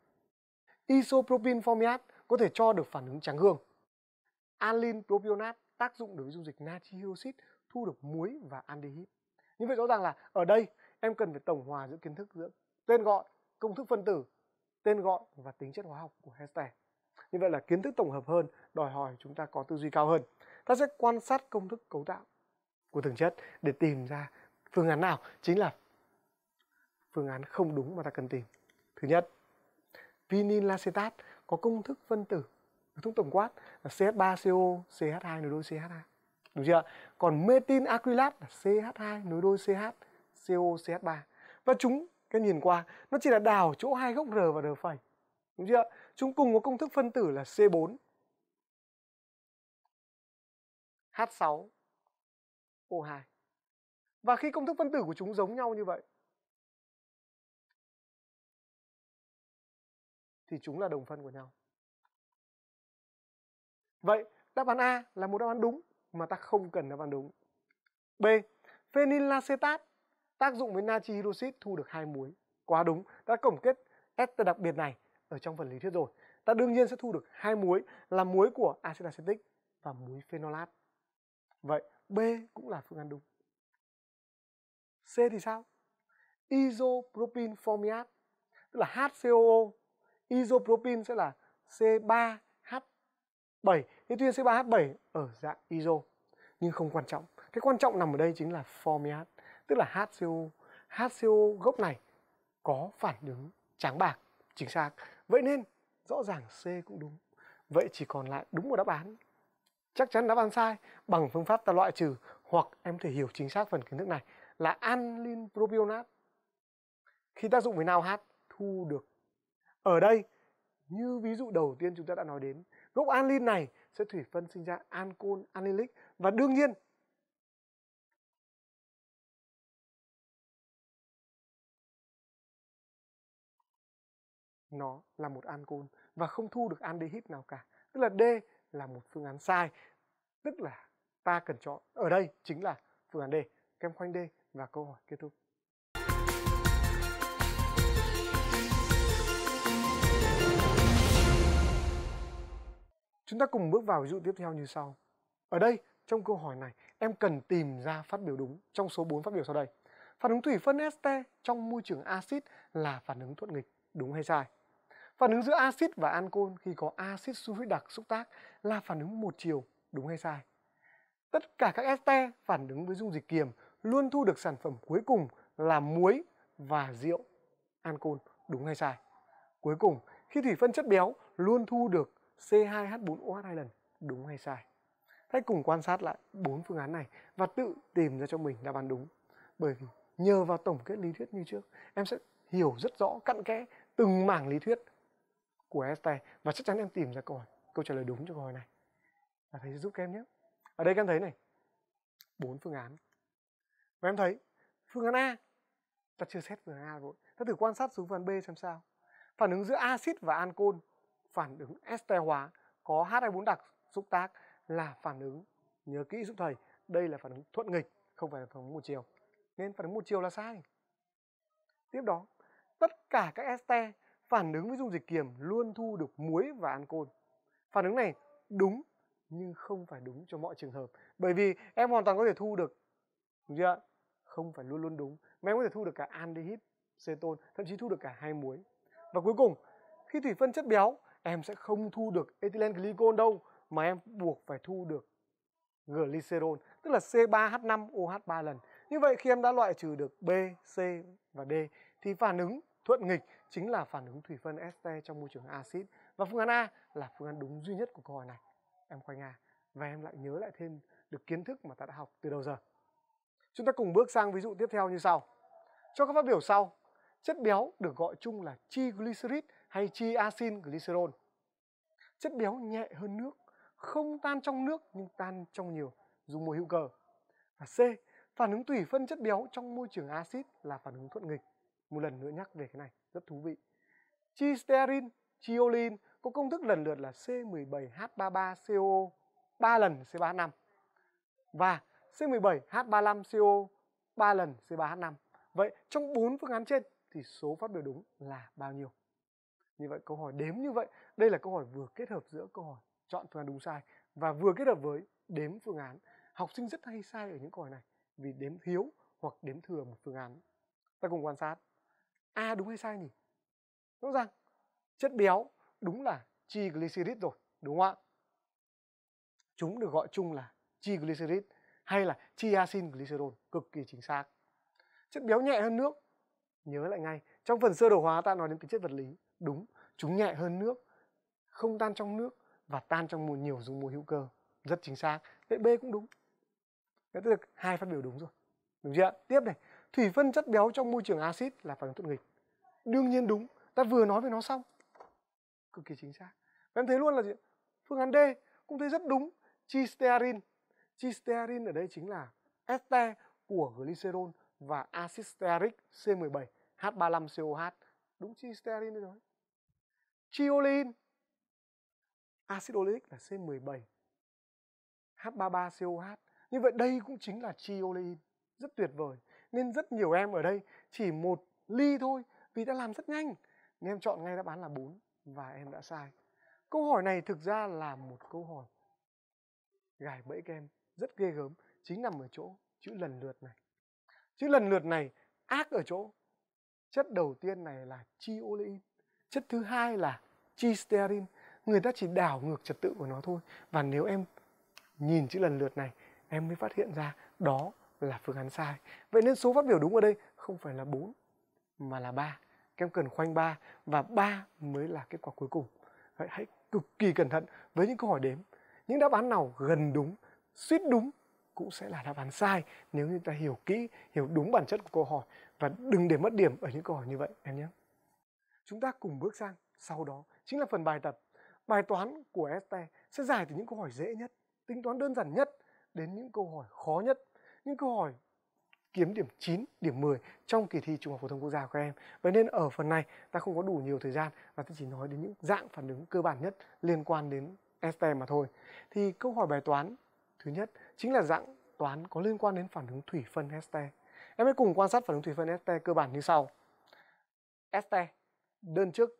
Isopropyl formiat có thể cho được phản ứng trắng gương. Alin propionat tác dụng đối với dung dịch natri hydroxit thu được muối và aldehyde. Như vậy rõ ràng là ở đây em cần phải tổng hòa giữa kiến thức giữa tên gọi, công thức phân tử tên gọi và tính chất hóa học của hashtag. Như vậy là kiến thức tổng hợp hơn đòi hỏi chúng ta có tư duy cao hơn. Ta sẽ quan sát công thức cấu tạo của từng chất để tìm ra phương án nào chính là phương án không đúng mà ta cần tìm. Thứ nhất, vinyl acetat có công thức phân tử thuốc tổng quát là CH3CO, CH2 nối đôi CH2. Đúng chưa? Còn metin acrylat là CH2 nối đôi CH, CO, CH3. Và chúng cái nhìn qua nó chỉ là đảo chỗ hai gốc r và r phẩy đúng chưa chúng cùng có công thức phân tử là c4 h6 o2 và khi công thức phân tử của chúng giống nhau như vậy thì chúng là đồng phân của nhau vậy đáp án a là một đáp án đúng mà ta không cần đáp án đúng b phenylacetat tác dụng với natri hydroxit thu được hai muối quá đúng ta cổng kết ester đặc biệt này ở trong phần lý thuyết rồi ta đương nhiên sẽ thu được hai muối là muối của acid acetic và muối phenolat vậy b cũng là phương án đúng c thì sao isopropyl formiat tức là HCOO isopropyl sẽ là C3H7 thế tuy nhiên C3H7 ở dạng iso nhưng không quan trọng cái quan trọng nằm ở đây chính là formiat tức là HCO HCO gốc này có phản ứng trắng bạc chính xác vậy nên rõ ràng C cũng đúng vậy chỉ còn lại đúng một đáp án chắc chắn đáp án sai bằng phương pháp ta loại trừ hoặc em thể hiểu chính xác phần kiến thức này là anilin propionat khi tác dụng với nào hát thu được ở đây như ví dụ đầu tiên chúng ta đã nói đến gốc anilin này sẽ thủy phân sinh ra ancol anilic và đương nhiên nó là một ancol và không thu được aldehyde nào cả tức là D là một phương án sai tức là ta cần chọn ở đây chính là phương án D các em khoanh D và câu hỏi kết thúc Chúng ta cùng bước vào ví dụ tiếp theo như sau. Ở đây, trong câu hỏi này, em cần tìm ra phát biểu đúng trong số 4 phát biểu sau đây. Phản ứng thủy phân ST trong môi trường axit là phản ứng thuận nghịch, đúng hay sai? Phản ứng giữa axit và ancol khi có axit sulfuric đặc xúc tác là phản ứng một chiều, đúng hay sai? Tất cả các este phản ứng với dung dịch kiềm luôn thu được sản phẩm cuối cùng là muối và rượu ancol, đúng hay sai? Cuối cùng, khi thủy phân chất béo luôn thu được C2H4OH 2 lần, đúng hay sai? Hãy cùng quan sát lại bốn phương án này và tự tìm ra cho mình đáp án đúng. Bởi vì nhờ vào tổng kết lý thuyết như trước, em sẽ hiểu rất rõ cặn kẽ từng mảng lý thuyết của Esther và chắc chắn em tìm ra câu hỏi câu trả lời đúng cho câu hỏi này và thầy sẽ giúp các em nhé ở đây các em thấy này bốn phương án và em thấy phương án A ta chưa xét phương án A rồi ta thử quan sát xuống phương án B xem sao phản ứng giữa axit và ancol phản ứng ester hóa có H24 đặc xúc tác là phản ứng nhớ kỹ giúp thầy đây là phản ứng thuận nghịch không phải là phản ứng một chiều nên phản ứng một chiều là sai tiếp đó tất cả các ester phản ứng với dung dịch kiềm luôn thu được muối và ancol. Phản ứng này đúng nhưng không phải đúng cho mọi trường hợp. Bởi vì em hoàn toàn có thể thu được đúng chưa? Không phải luôn luôn đúng. Mà em có thể thu được cả aldehyde, ceton, thậm chí thu được cả hai muối. Và cuối cùng, khi thủy phân chất béo, em sẽ không thu được ethylene glycol đâu mà em buộc phải thu được glycerol, tức là C3H5OH 3 lần. Như vậy khi em đã loại trừ được B, C và D thì phản ứng thuận nghịch chính là phản ứng thủy phân ST trong môi trường axit và phương án A là phương án đúng duy nhất của câu hỏi này. Em khoanh A và em lại nhớ lại thêm được kiến thức mà ta đã học từ đầu giờ. Chúng ta cùng bước sang ví dụ tiếp theo như sau. Cho các phát biểu sau, chất béo được gọi chung là chi glycerid hay chi asin glycerol. Chất béo nhẹ hơn nước, không tan trong nước nhưng tan trong nhiều, dùng mồi hữu cơ. Và C, phản ứng thủy phân chất béo trong môi trường axit là phản ứng thuận nghịch. Một lần nữa nhắc về cái này rất thú vị. Chisterin, chiolin có công thức lần lượt là C17H33CO 3 lần C3H5 và C17H35CO 3 lần C3H5. Vậy trong bốn phương án trên thì số phát biểu đúng là bao nhiêu? Như vậy câu hỏi đếm như vậy, đây là câu hỏi vừa kết hợp giữa câu hỏi chọn phương án đúng sai và vừa kết hợp với đếm phương án. Học sinh rất hay sai ở những câu hỏi này vì đếm thiếu hoặc đếm thừa một phương án. Ta cùng quan sát a đúng hay sai nhỉ rõ ràng chất béo đúng là triglycerid rồi đúng không ạ chúng được gọi chung là triglycerid hay là triacin glycerol cực kỳ chính xác chất béo nhẹ hơn nước nhớ lại ngay trong phần sơ đồ hóa ta nói đến tính chất vật lý đúng chúng nhẹ hơn nước không tan trong nước và tan trong một nhiều dung môi hữu cơ rất chính xác vậy b cũng đúng đấy tức là hai phát biểu đúng rồi đúng chưa tiếp này thủy phân chất béo trong môi trường axit là phản ứng thuận nghịch đương nhiên đúng ta vừa nói với nó xong cực kỳ chính xác và em thấy luôn là gì? phương án D cũng thấy rất đúng chistearin chistearin ở đây chính là este của glycerol và axit stearic C17 H35COH đúng chistearin đấy chiolin axit oleic là C17 H33COH như vậy đây cũng chính là chiolin rất tuyệt vời nên rất nhiều em ở đây chỉ một ly thôi vì đã làm rất nhanh nên em chọn ngay đáp án là 4 và em đã sai. Câu hỏi này thực ra là một câu hỏi gài bẫy kem rất ghê gớm, chính nằm ở chỗ chữ lần lượt này. Chữ lần lượt này ác ở chỗ chất đầu tiên này là chiolein, chất thứ hai là chisterin. Người ta chỉ đảo ngược trật tự của nó thôi. Và nếu em nhìn chữ lần lượt này, em mới phát hiện ra đó là phương án sai. Vậy nên số phát biểu đúng ở đây không phải là 4 mà là 3. Các em cần khoanh 3 và 3 mới là kết quả cuối cùng. Vậy hãy cực kỳ cẩn thận với những câu hỏi đếm. Những đáp án nào gần đúng, suýt đúng cũng sẽ là đáp án sai nếu như ta hiểu kỹ, hiểu đúng bản chất của câu hỏi và đừng để mất điểm ở những câu hỏi như vậy em nhé. Chúng ta cùng bước sang sau đó chính là phần bài tập. Bài toán của ST sẽ giải từ những câu hỏi dễ nhất, tính toán đơn giản nhất đến những câu hỏi khó nhất những câu hỏi kiếm điểm 9, điểm 10 trong kỳ thi Trung học phổ thông quốc gia của các em. Vậy nên ở phần này ta không có đủ nhiều thời gian và ta chỉ nói đến những dạng phản ứng cơ bản nhất liên quan đến STEM mà thôi. Thì câu hỏi bài toán thứ nhất chính là dạng toán có liên quan đến phản ứng thủy phân este. Em hãy cùng quan sát phản ứng thủy phân este cơ bản như sau. este đơn trước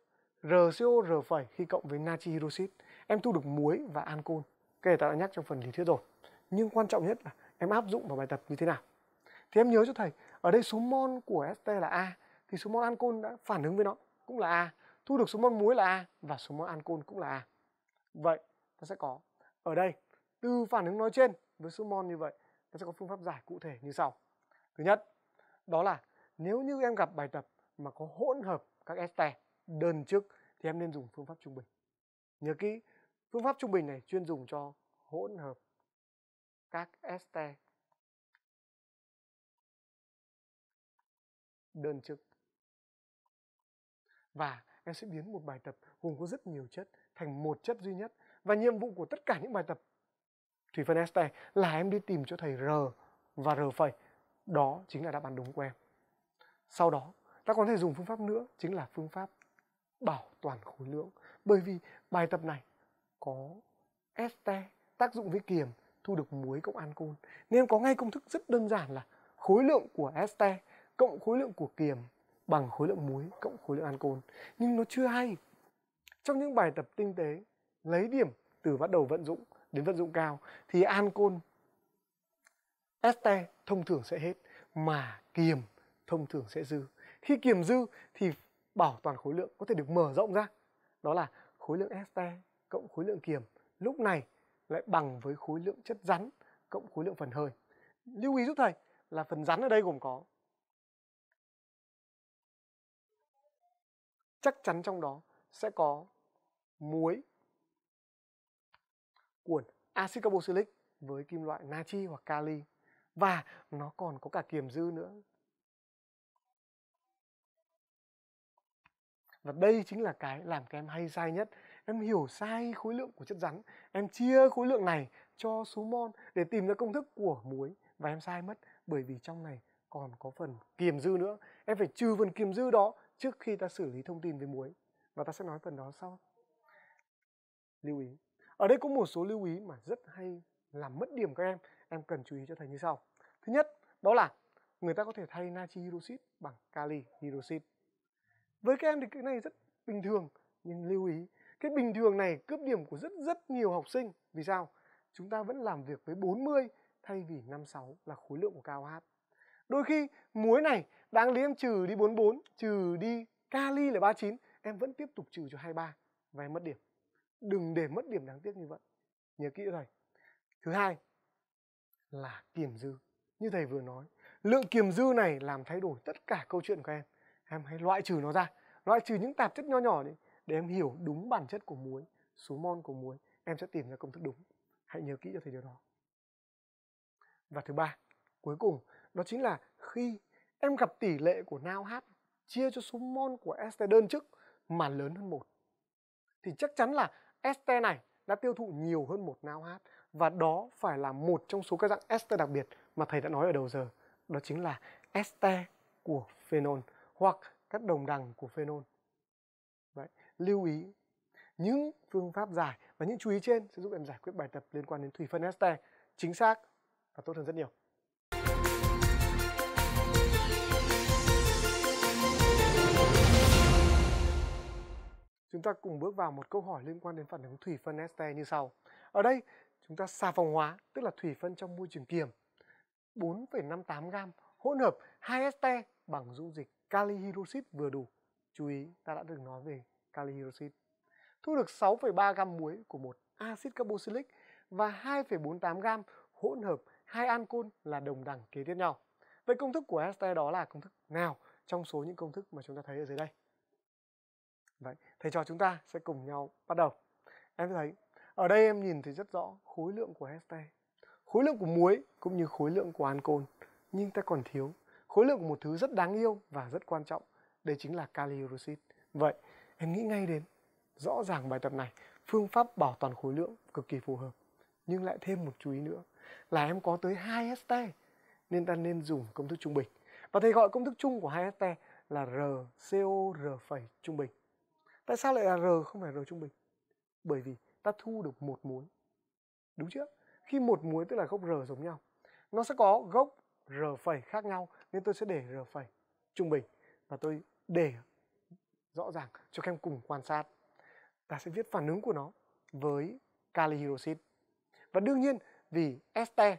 RCO R phẩy khi cộng với natri hydroxit em thu được muối và ancol. Cái này ta đã nhắc trong phần lý thuyết rồi. Nhưng quan trọng nhất là em áp dụng vào bài tập như thế nào thì em nhớ cho thầy ở đây số mol của st là a thì số mol ancol đã phản ứng với nó cũng là a thu được số mol muối là a và số mol ancol cũng là a vậy ta sẽ có ở đây từ phản ứng nói trên với số mol như vậy ta sẽ có phương pháp giải cụ thể như sau thứ nhất đó là nếu như em gặp bài tập mà có hỗn hợp các st đơn chức thì em nên dùng phương pháp trung bình nhớ kỹ phương pháp trung bình này chuyên dùng cho hỗn hợp các este. Đơn chức. Và em sẽ biến một bài tập gồm có rất nhiều chất thành một chất duy nhất. Và nhiệm vụ của tất cả những bài tập thủy phân este là em đi tìm cho thầy R và R phẩy. Đó chính là đáp án đúng của em. Sau đó, ta có thể dùng phương pháp nữa chính là phương pháp bảo toàn khối lượng. Bởi vì bài tập này có este tác dụng với kiềm thu được muối cộng ancol nên có ngay công thức rất đơn giản là khối lượng của este cộng khối lượng của kiềm bằng khối lượng muối cộng khối lượng ancol nhưng nó chưa hay trong những bài tập tinh tế lấy điểm từ bắt đầu vận dụng đến vận dụng cao thì ancol este thông thường sẽ hết mà kiềm thông thường sẽ dư khi kiềm dư thì bảo toàn khối lượng có thể được mở rộng ra đó là khối lượng este cộng khối lượng kiềm lúc này lại bằng với khối lượng chất rắn cộng khối lượng phần hơi. Lưu ý giúp thầy là phần rắn ở đây gồm có chắc chắn trong đó sẽ có muối của axit carboxylic với kim loại natri hoặc kali và nó còn có cả kiềm dư nữa. Và đây chính là cái làm các em hay sai nhất em hiểu sai khối lượng của chất rắn em chia khối lượng này cho số mol để tìm ra công thức của muối và em sai mất bởi vì trong này còn có phần kiềm dư nữa em phải trừ phần kiềm dư đó trước khi ta xử lý thông tin về muối và ta sẽ nói phần đó sau lưu ý ở đây có một số lưu ý mà rất hay làm mất điểm các em em cần chú ý cho thầy như sau thứ nhất đó là người ta có thể thay natri hydroxit bằng kali hydroxit với các em thì cái này rất bình thường nhưng lưu ý cái bình thường này cướp điểm của rất rất nhiều học sinh vì sao chúng ta vẫn làm việc với 40 thay vì 56 là khối lượng của cao hát đôi khi muối này đáng lý em trừ đi 44 trừ đi kali là 39 em vẫn tiếp tục trừ cho 23 và em mất điểm đừng để mất điểm đáng tiếc như vậy nhớ kỹ thầy thứ hai là kiểm dư như thầy vừa nói lượng kiềm dư này làm thay đổi tất cả câu chuyện của em em hãy loại trừ nó ra loại trừ những tạp chất nho nhỏ đi để em hiểu đúng bản chất của muối số mol của muối em sẽ tìm ra công thức đúng hãy nhớ kỹ cho thầy điều đó và thứ ba cuối cùng đó chính là khi em gặp tỷ lệ của nao hát chia cho số mol của este đơn chức mà lớn hơn một thì chắc chắn là este này đã tiêu thụ nhiều hơn một nao hát và đó phải là một trong số các dạng este đặc biệt mà thầy đã nói ở đầu giờ đó chính là este của phenol hoặc các đồng đẳng của phenol lưu ý những phương pháp giải và những chú ý trên sẽ giúp em giải quyết bài tập liên quan đến thủy phân este chính xác và tốt hơn rất nhiều. Chúng ta cùng bước vào một câu hỏi liên quan đến phản ứng thủy phân este như sau. Ở đây chúng ta xà phòng hóa, tức là thủy phân trong môi trường kiềm 4,58 gram hỗn hợp 2 este bằng dung dịch kali hydroxit vừa đủ. Chú ý, ta đã từng nói về kali hydroxit thu được 6,3 gam muối của một axit carboxylic và 2,48 gam hỗn hợp hai ancol là đồng đẳng kế tiếp nhau. Vậy công thức của este đó là công thức nào trong số những công thức mà chúng ta thấy ở dưới đây? Vậy, thầy trò chúng ta sẽ cùng nhau bắt đầu. Em thấy, ở đây em nhìn thấy rất rõ khối lượng của este, khối lượng của muối cũng như khối lượng của ancol, nhưng ta còn thiếu khối lượng của một thứ rất đáng yêu và rất quan trọng, đây chính là kali hydroxit. Vậy, em nghĩ ngay đến rõ ràng bài tập này phương pháp bảo toàn khối lượng cực kỳ phù hợp nhưng lại thêm một chú ý nữa là em có tới hai ST nên ta nên dùng công thức trung bình và thầy gọi công thức chung của hai ST là RCOR phẩy trung bình tại sao lại là R không phải R trung bình bởi vì ta thu được một muối đúng chưa khi một muối tức là gốc R giống nhau nó sẽ có gốc R phẩy khác nhau nên tôi sẽ để R phẩy trung bình và tôi để rõ ràng cho các em cùng quan sát ta sẽ viết phản ứng của nó với kali hydroxit và đương nhiên vì este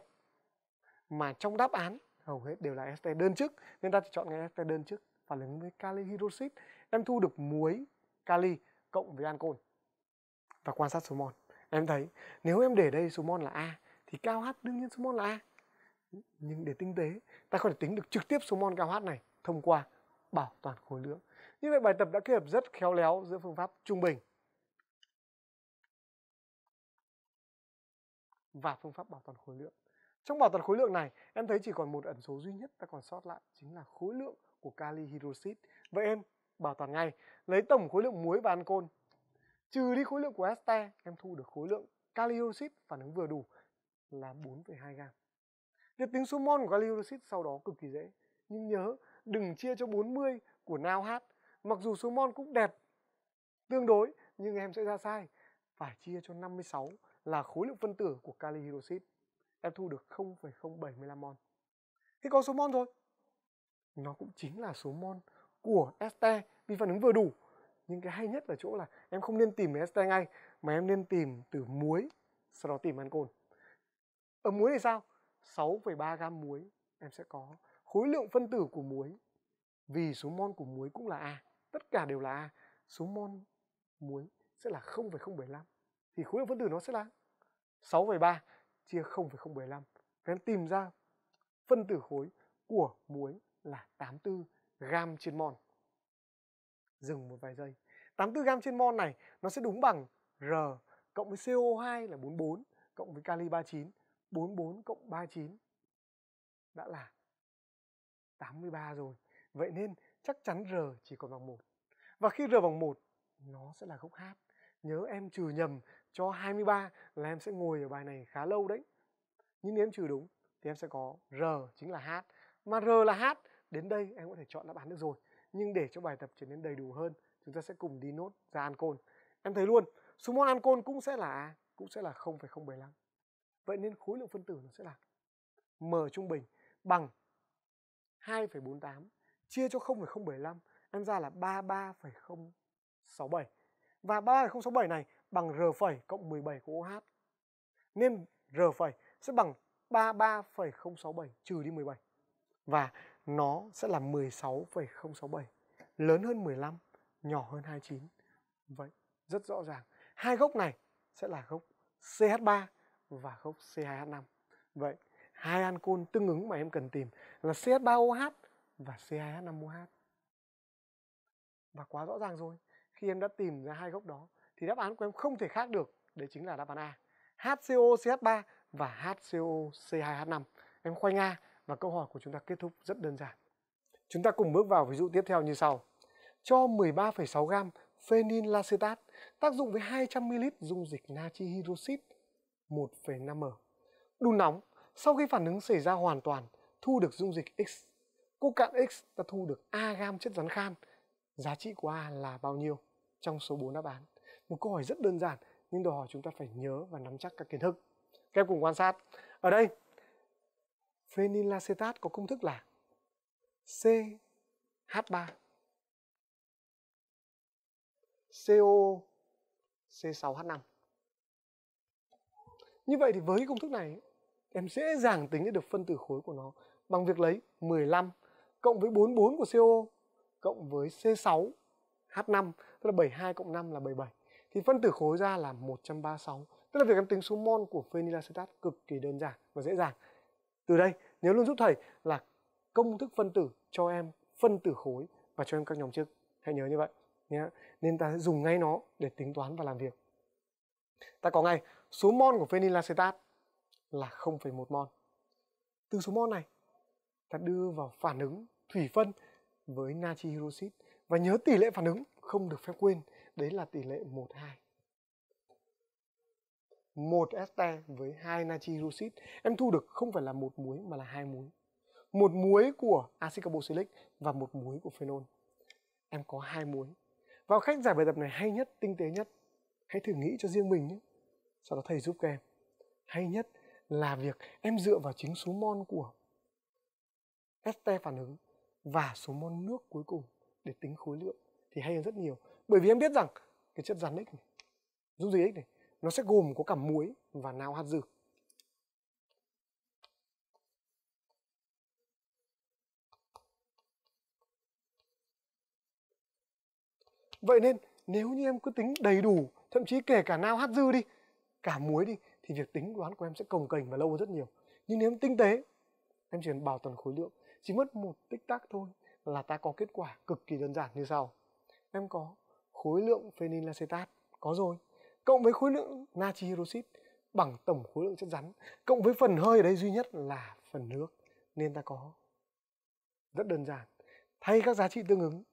mà trong đáp án hầu hết đều là este đơn chức nên ta chỉ chọn ngay este đơn chức phản ứng với kali hydroxit em thu được muối kali cộng với ancol và quan sát số mol em thấy nếu em để đây số mol là a thì cao h đương nhiên số mol là a nhưng để tinh tế ta có thể tính được trực tiếp số mol cao h này thông qua bảo toàn khối lượng như vậy bài tập đã kết hợp rất khéo léo giữa phương pháp trung bình và phương pháp bảo toàn khối lượng. Trong bảo toàn khối lượng này, em thấy chỉ còn một ẩn số duy nhất ta còn sót lại chính là khối lượng của kali hydroxit. Vậy em bảo toàn ngay, lấy tổng khối lượng muối và ancol trừ đi khối lượng của este, em thu được khối lượng kali hydroxit phản ứng vừa đủ là 4,2 gam. Việc tính số mol của kali hydroxit sau đó cực kỳ dễ, nhưng nhớ đừng chia cho 40 của NaOH Mặc dù số mol cũng đẹp tương đối nhưng em sẽ ra sai. Phải chia cho 56 là khối lượng phân tử của kali hydroxit. Em thu được 0,075 mol. Khi có số mol rồi, nó cũng chính là số mol của este vì phản ứng vừa đủ. Nhưng cái hay nhất là chỗ là em không nên tìm este ngay mà em nên tìm từ muối sau đó tìm ancol. Ở muối thì sao? 6,3 gam muối em sẽ có khối lượng phân tử của muối vì số mol của muối cũng là A tất cả đều là số mol muối sẽ là 0,075 thì khối lượng phân tử nó sẽ là 6,3 chia 0,075 Các em tìm ra phân tử khối của muối là 84 gam trên mol dừng một vài giây 84 gam trên mol này nó sẽ đúng bằng R cộng với CO2 là 44 cộng với kali 39 44 cộng 39 đã là 83 rồi. Vậy nên chắc chắn r chỉ còn bằng một và khi r bằng một nó sẽ là gốc hát nhớ em trừ nhầm cho 23 là em sẽ ngồi ở bài này khá lâu đấy nhưng nếu em trừ đúng thì em sẽ có r chính là hát mà r là hát đến đây em có thể chọn đáp án được rồi nhưng để cho bài tập trở nên đầy đủ hơn chúng ta sẽ cùng đi nốt ra ancol em thấy luôn số mol ancol cũng sẽ là cũng sẽ là 0,075 vậy nên khối lượng phân tử nó sẽ là m trung bình bằng 2,48 chia cho 0,075 em ra là 33,067 và 33,067 này bằng r phẩy cộng 17 của OH nên r phẩy sẽ bằng 33,067 trừ đi 17 và nó sẽ là 16,067 lớn hơn 15 nhỏ hơn 29 vậy rất rõ ràng hai gốc này sẽ là gốc CH3 và gốc C2H5 vậy hai ancol tương ứng mà em cần tìm là CH3OH và C2H5OH. Và quá rõ ràng rồi, khi em đã tìm ra hai gốc đó thì đáp án của em không thể khác được, đấy chính là đáp án A. HCO CH3 và HCO C2H5. Em khoanh A và câu hỏi của chúng ta kết thúc rất đơn giản. Chúng ta cùng bước vào ví dụ tiếp theo như sau. Cho 13,6 g phenyl lacetat tác dụng với 200 ml dung dịch natri hydroxit 1,5m. Đun nóng, sau khi phản ứng xảy ra hoàn toàn, thu được dung dịch X Cô cạn X ta thu được A gam chất rắn khan. Giá trị của A là bao nhiêu trong số 4 đáp án? Một câu hỏi rất đơn giản nhưng đòi hỏi chúng ta phải nhớ và nắm chắc các kiến thức. Các em cùng quan sát. Ở đây, phenylacetat có công thức là c h 3 CO C6H5. Như vậy thì với công thức này, em dễ dàng tính được phân tử khối của nó bằng việc lấy 15 cộng với 44 của CO cộng với C6 H5 tức là 72 cộng 5 là 77 thì phân tử khối ra là 136 tức là việc em tính số mol của phenylacetat cực kỳ đơn giản và dễ dàng từ đây nếu luôn giúp thầy là công thức phân tử cho em phân tử khối và cho em các nhóm chức hãy nhớ như vậy nhé nên ta sẽ dùng ngay nó để tính toán và làm việc ta có ngay số mol của phenylacetat là 0,1 mol từ số mol này ta đưa vào phản ứng thủy phân với natri hydroxit và nhớ tỷ lệ phản ứng không được phép quên đấy là tỷ lệ 12 một este với hai natri hydroxit em thu được không phải là một muối mà là hai muối một muối của axit carboxylic và một muối của phenol em có hai muối và cách giải bài tập này hay nhất tinh tế nhất hãy thử nghĩ cho riêng mình nhé sau đó thầy giúp các em hay nhất là việc em dựa vào chính số mol của este phản ứng và số mol nước cuối cùng để tính khối lượng thì hay hơn rất nhiều bởi vì em biết rằng cái chất rắn ích này dung dịch ích này nó sẽ gồm có cả muối và nao hạt dược Vậy nên nếu như em cứ tính đầy đủ, thậm chí kể cả nao hát dư đi, cả muối đi, thì việc tính đoán của em sẽ cồng kềnh và lâu hơn rất nhiều. Nhưng nếu em tinh tế, em chỉ cần bảo toàn khối lượng chỉ mất một tích tắc thôi là ta có kết quả cực kỳ đơn giản như sau em có khối lượng phenylacetat có rồi cộng với khối lượng natri hydroxit bằng tổng khối lượng chất rắn cộng với phần hơi ở đây duy nhất là phần nước nên ta có rất đơn giản thay các giá trị tương ứng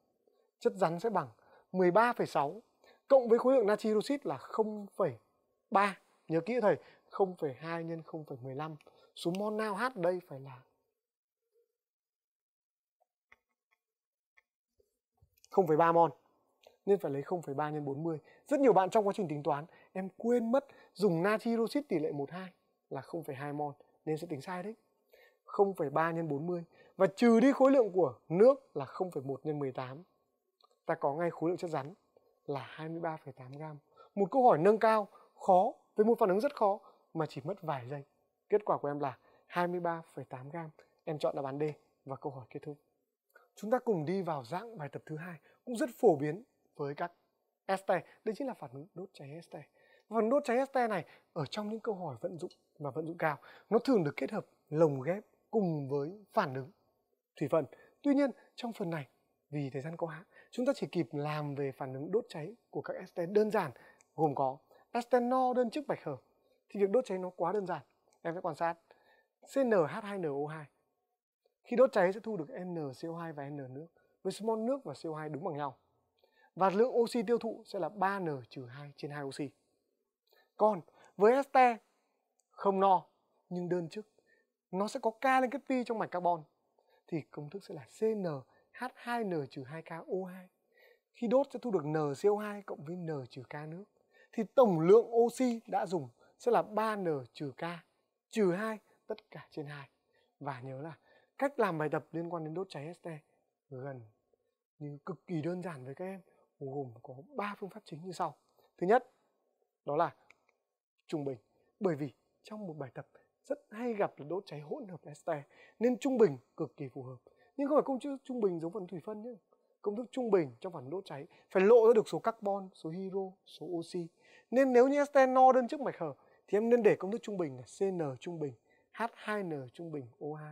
chất rắn sẽ bằng 13,6 cộng với khối lượng natri hydroxit là 0,3 nhớ kỹ thầy 0,2 nhân 0,15 số mol nào hát đây phải là 0,3 mol nên phải lấy 0,3 nhân 40. Rất nhiều bạn trong quá trình tính toán em quên mất dùng natri hydroxit tỷ lệ 12 là 0,2 mol nên sẽ tính sai đấy. 0,3 nhân 40 và trừ đi khối lượng của nước là 0,1 nhân 18. Ta có ngay khối lượng chất rắn là 23,8 gram. Một câu hỏi nâng cao khó với một phản ứng rất khó mà chỉ mất vài giây. Kết quả của em là 23,8 gram. Em chọn đáp án D và câu hỏi kết thúc. Chúng ta cùng đi vào dạng bài tập thứ hai cũng rất phổ biến với các este, đây chính là phản ứng đốt cháy este. Phần đốt cháy este này ở trong những câu hỏi vận dụng và vận dụng cao, nó thường được kết hợp lồng ghép cùng với phản ứng thủy phân Tuy nhiên, trong phần này vì thời gian có hạn, chúng ta chỉ kịp làm về phản ứng đốt cháy của các este đơn giản gồm có no đơn chức bạch hợp Thì việc đốt cháy nó quá đơn giản. Em sẽ quan sát CnH2NO2 khi đốt cháy sẽ thu được NCO2 và N nước với smol nước và CO2 đúng bằng nhau. Và lượng oxy tiêu thụ sẽ là 3N trừ 2 trên 2 oxy. Còn với este không no nhưng đơn chức nó sẽ có K lên kết pi trong mạch carbon thì công thức sẽ là CnH2n trừ 2KO2. Khi đốt sẽ thu được NCO2 cộng với N trừ K nước. Thì tổng lượng oxy đã dùng sẽ là 3N trừ K trừ 2 tất cả trên 2. Và nhớ là cách làm bài tập liên quan đến đốt cháy ST gần như cực kỳ đơn giản với các em gồm có 3 phương pháp chính như sau. Thứ nhất, đó là trung bình. Bởi vì trong một bài tập rất hay gặp là đốt cháy hỗn hợp ST nên trung bình cực kỳ phù hợp. Nhưng không phải công thức trung bình giống phần thủy phân nhé. Công thức trung bình trong phần đốt cháy phải lộ ra được số carbon, số hydro, số oxy. Nên nếu như ST no đơn chức mạch hở thì em nên để công thức trung bình là CN trung bình, H2N trung bình O2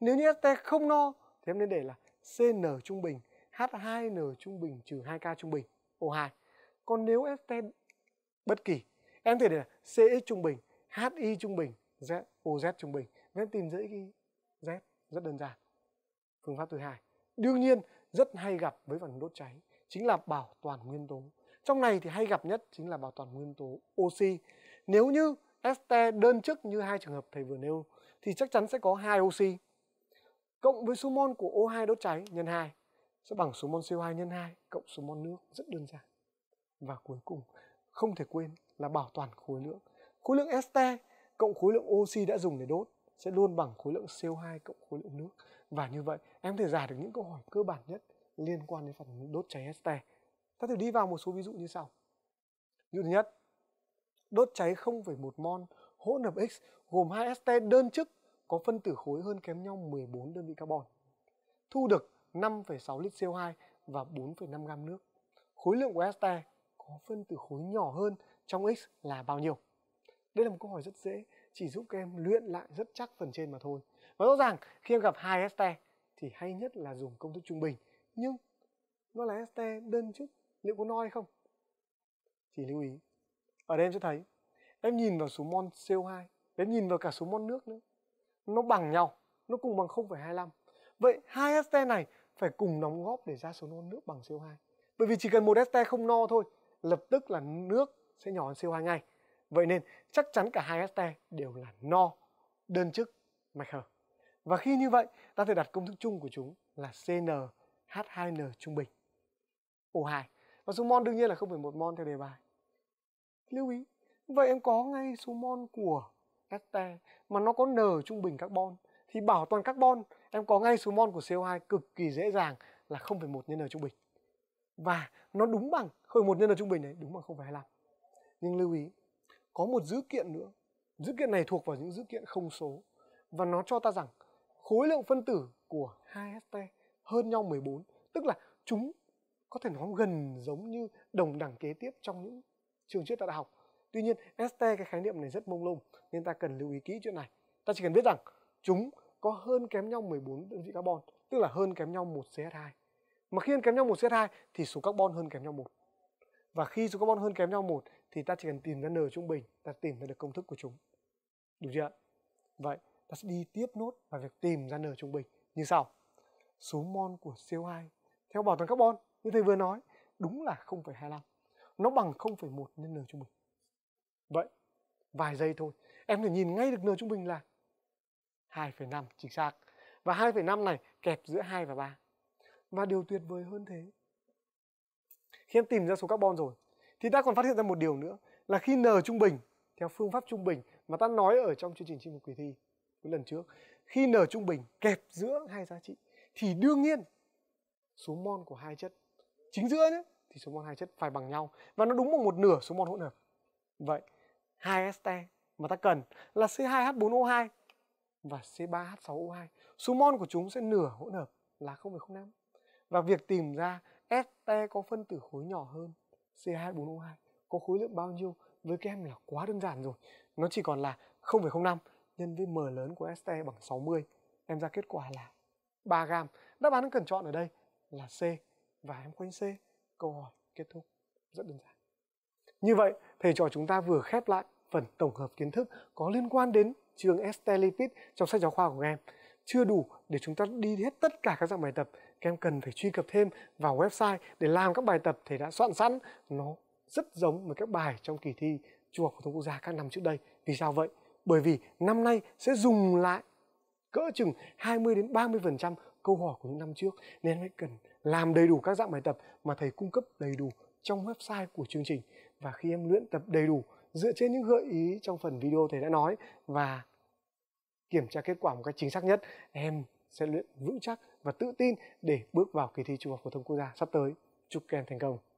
nếu như HT không no thì em nên để là CN trung bình H2N trung bình trừ 2K trung bình O2 còn nếu HT bất kỳ em thể để là CX trung bình HI trung bình Z OZ trung bình và em tìm dễ ghi Z rất đơn giản phương pháp thứ hai đương nhiên rất hay gặp với phần đốt cháy chính là bảo toàn nguyên tố trong này thì hay gặp nhất chính là bảo toàn nguyên tố oxy nếu như ST đơn chức như hai trường hợp thầy vừa nêu thì chắc chắn sẽ có hai oxy cộng với số mol của O2 đốt cháy nhân 2 sẽ bằng số mol CO2 nhân 2 cộng số mol nước rất đơn giản. Và cuối cùng không thể quên là bảo toàn khối lượng. Khối lượng este cộng khối lượng oxy đã dùng để đốt sẽ luôn bằng khối lượng CO2 cộng khối lượng nước. Và như vậy, em thể giải được những câu hỏi cơ bản nhất liên quan đến phần đốt cháy este. Ta thử đi vào một số ví dụ như sau. Ví dụ thứ nhất, đốt cháy 0,1 mol hỗn hợp X gồm hai este đơn chức có phân tử khối hơn kém nhau 14 đơn vị carbon. Thu được 5,6 lít CO2 và 4,5 gam nước. Khối lượng của este có phân tử khối nhỏ hơn trong X là bao nhiêu? Đây là một câu hỏi rất dễ, chỉ giúp các em luyện lại rất chắc phần trên mà thôi. Và rõ ràng khi em gặp hai este thì hay nhất là dùng công thức trung bình. Nhưng nó là este đơn chứ, liệu có no hay không? Chỉ lưu ý. Ở đây em sẽ thấy, em nhìn vào số mol CO2, em nhìn vào cả số mol nước nữa nó bằng nhau nó cùng bằng 0,25 vậy hai este này phải cùng đóng góp để ra số mol nước bằng CO2 bởi vì chỉ cần một este không no thôi lập tức là nước sẽ nhỏ hơn CO2 ngay vậy nên chắc chắn cả hai este đều là no đơn chức mạch hở và khi như vậy ta thể đặt công thức chung của chúng là CnH2n trung bình O2 và số mol đương nhiên là 0,1 mol theo đề bài lưu ý vậy em có ngay số mol của hecta mà nó có n trung bình carbon thì bảo toàn carbon em có ngay số mol của CO2 cực kỳ dễ dàng là 0,1 nhân n trung bình. Và nó đúng bằng 0,1 nhân n trung bình đấy đúng bằng 0,25. Nhưng lưu ý, có một dữ kiện nữa. Dữ kiện này thuộc vào những dữ kiện không số và nó cho ta rằng khối lượng phân tử của hai HT hơn nhau 14, tức là chúng có thể nói gần giống như đồng đẳng kế tiếp trong những trường triết đại học Tuy nhiên ST cái khái niệm này rất mông lung nên ta cần lưu ý kỹ chuyện này. Ta chỉ cần biết rằng chúng có hơn kém nhau 14 đơn vị carbon, tức là hơn kém nhau một CH2. Mà khi hơn kém nhau một CH2 thì số carbon hơn kém nhau một Và khi số carbon hơn kém nhau một thì ta chỉ cần tìm ra N trung bình, ta tìm ra được công thức của chúng. Được chưa? Vậy ta sẽ đi tiếp nốt vào việc tìm ra N trung bình như sau. Số mol của CO2 theo bảo toàn carbon như thầy vừa nói đúng là 0,25. Nó bằng 0,1 nhân N trung bình. Vậy, vài giây thôi. Em phải nhìn ngay được N trung bình là 2,5 chính xác. Và 2,5 này kẹp giữa 2 và 3. Và điều tuyệt vời hơn thế. Khi em tìm ra số carbon rồi, thì ta còn phát hiện ra một điều nữa là khi N trung bình theo phương pháp trung bình mà ta nói ở trong chương trình chinh phục kỳ thi cái lần trước khi n trung bình kẹp giữa hai giá trị thì đương nhiên số mol của hai chất chính giữa nhé thì số mol hai chất phải bằng nhau và nó đúng bằng một nửa số mol hỗn hợp vậy hai este mà ta cần là C2H4O2 và C3H6O2. Số mol của chúng sẽ nửa hỗn hợp là 0,5 Và việc tìm ra este có phân tử khối nhỏ hơn C2H4O2 có khối lượng bao nhiêu với các em là quá đơn giản rồi. Nó chỉ còn là 0,5 nhân với m lớn của este bằng 60. Em ra kết quả là 3 gam. Đáp án cần chọn ở đây là C và em khoanh C. Câu hỏi kết thúc rất đơn giản. Như vậy, thầy trò chúng ta vừa khép lại phần tổng hợp kiến thức có liên quan đến trường Estelipid trong sách giáo khoa của em. Chưa đủ để chúng ta đi hết tất cả các dạng bài tập, các em cần phải truy cập thêm vào website để làm các bài tập thầy đã soạn sẵn. Nó rất giống với các bài trong kỳ thi trung học phổ thông quốc gia các năm trước đây. Vì sao vậy? Bởi vì năm nay sẽ dùng lại cỡ chừng 20 đến 30% câu hỏi của những năm trước nên em cần làm đầy đủ các dạng bài tập mà thầy cung cấp đầy đủ trong website của chương trình và khi em luyện tập đầy đủ dựa trên những gợi ý trong phần video thầy đã nói và kiểm tra kết quả một cách chính xác nhất em sẽ luyện vững chắc và tự tin để bước vào kỳ thi trung học phổ thông quốc gia sắp tới chúc các em thành công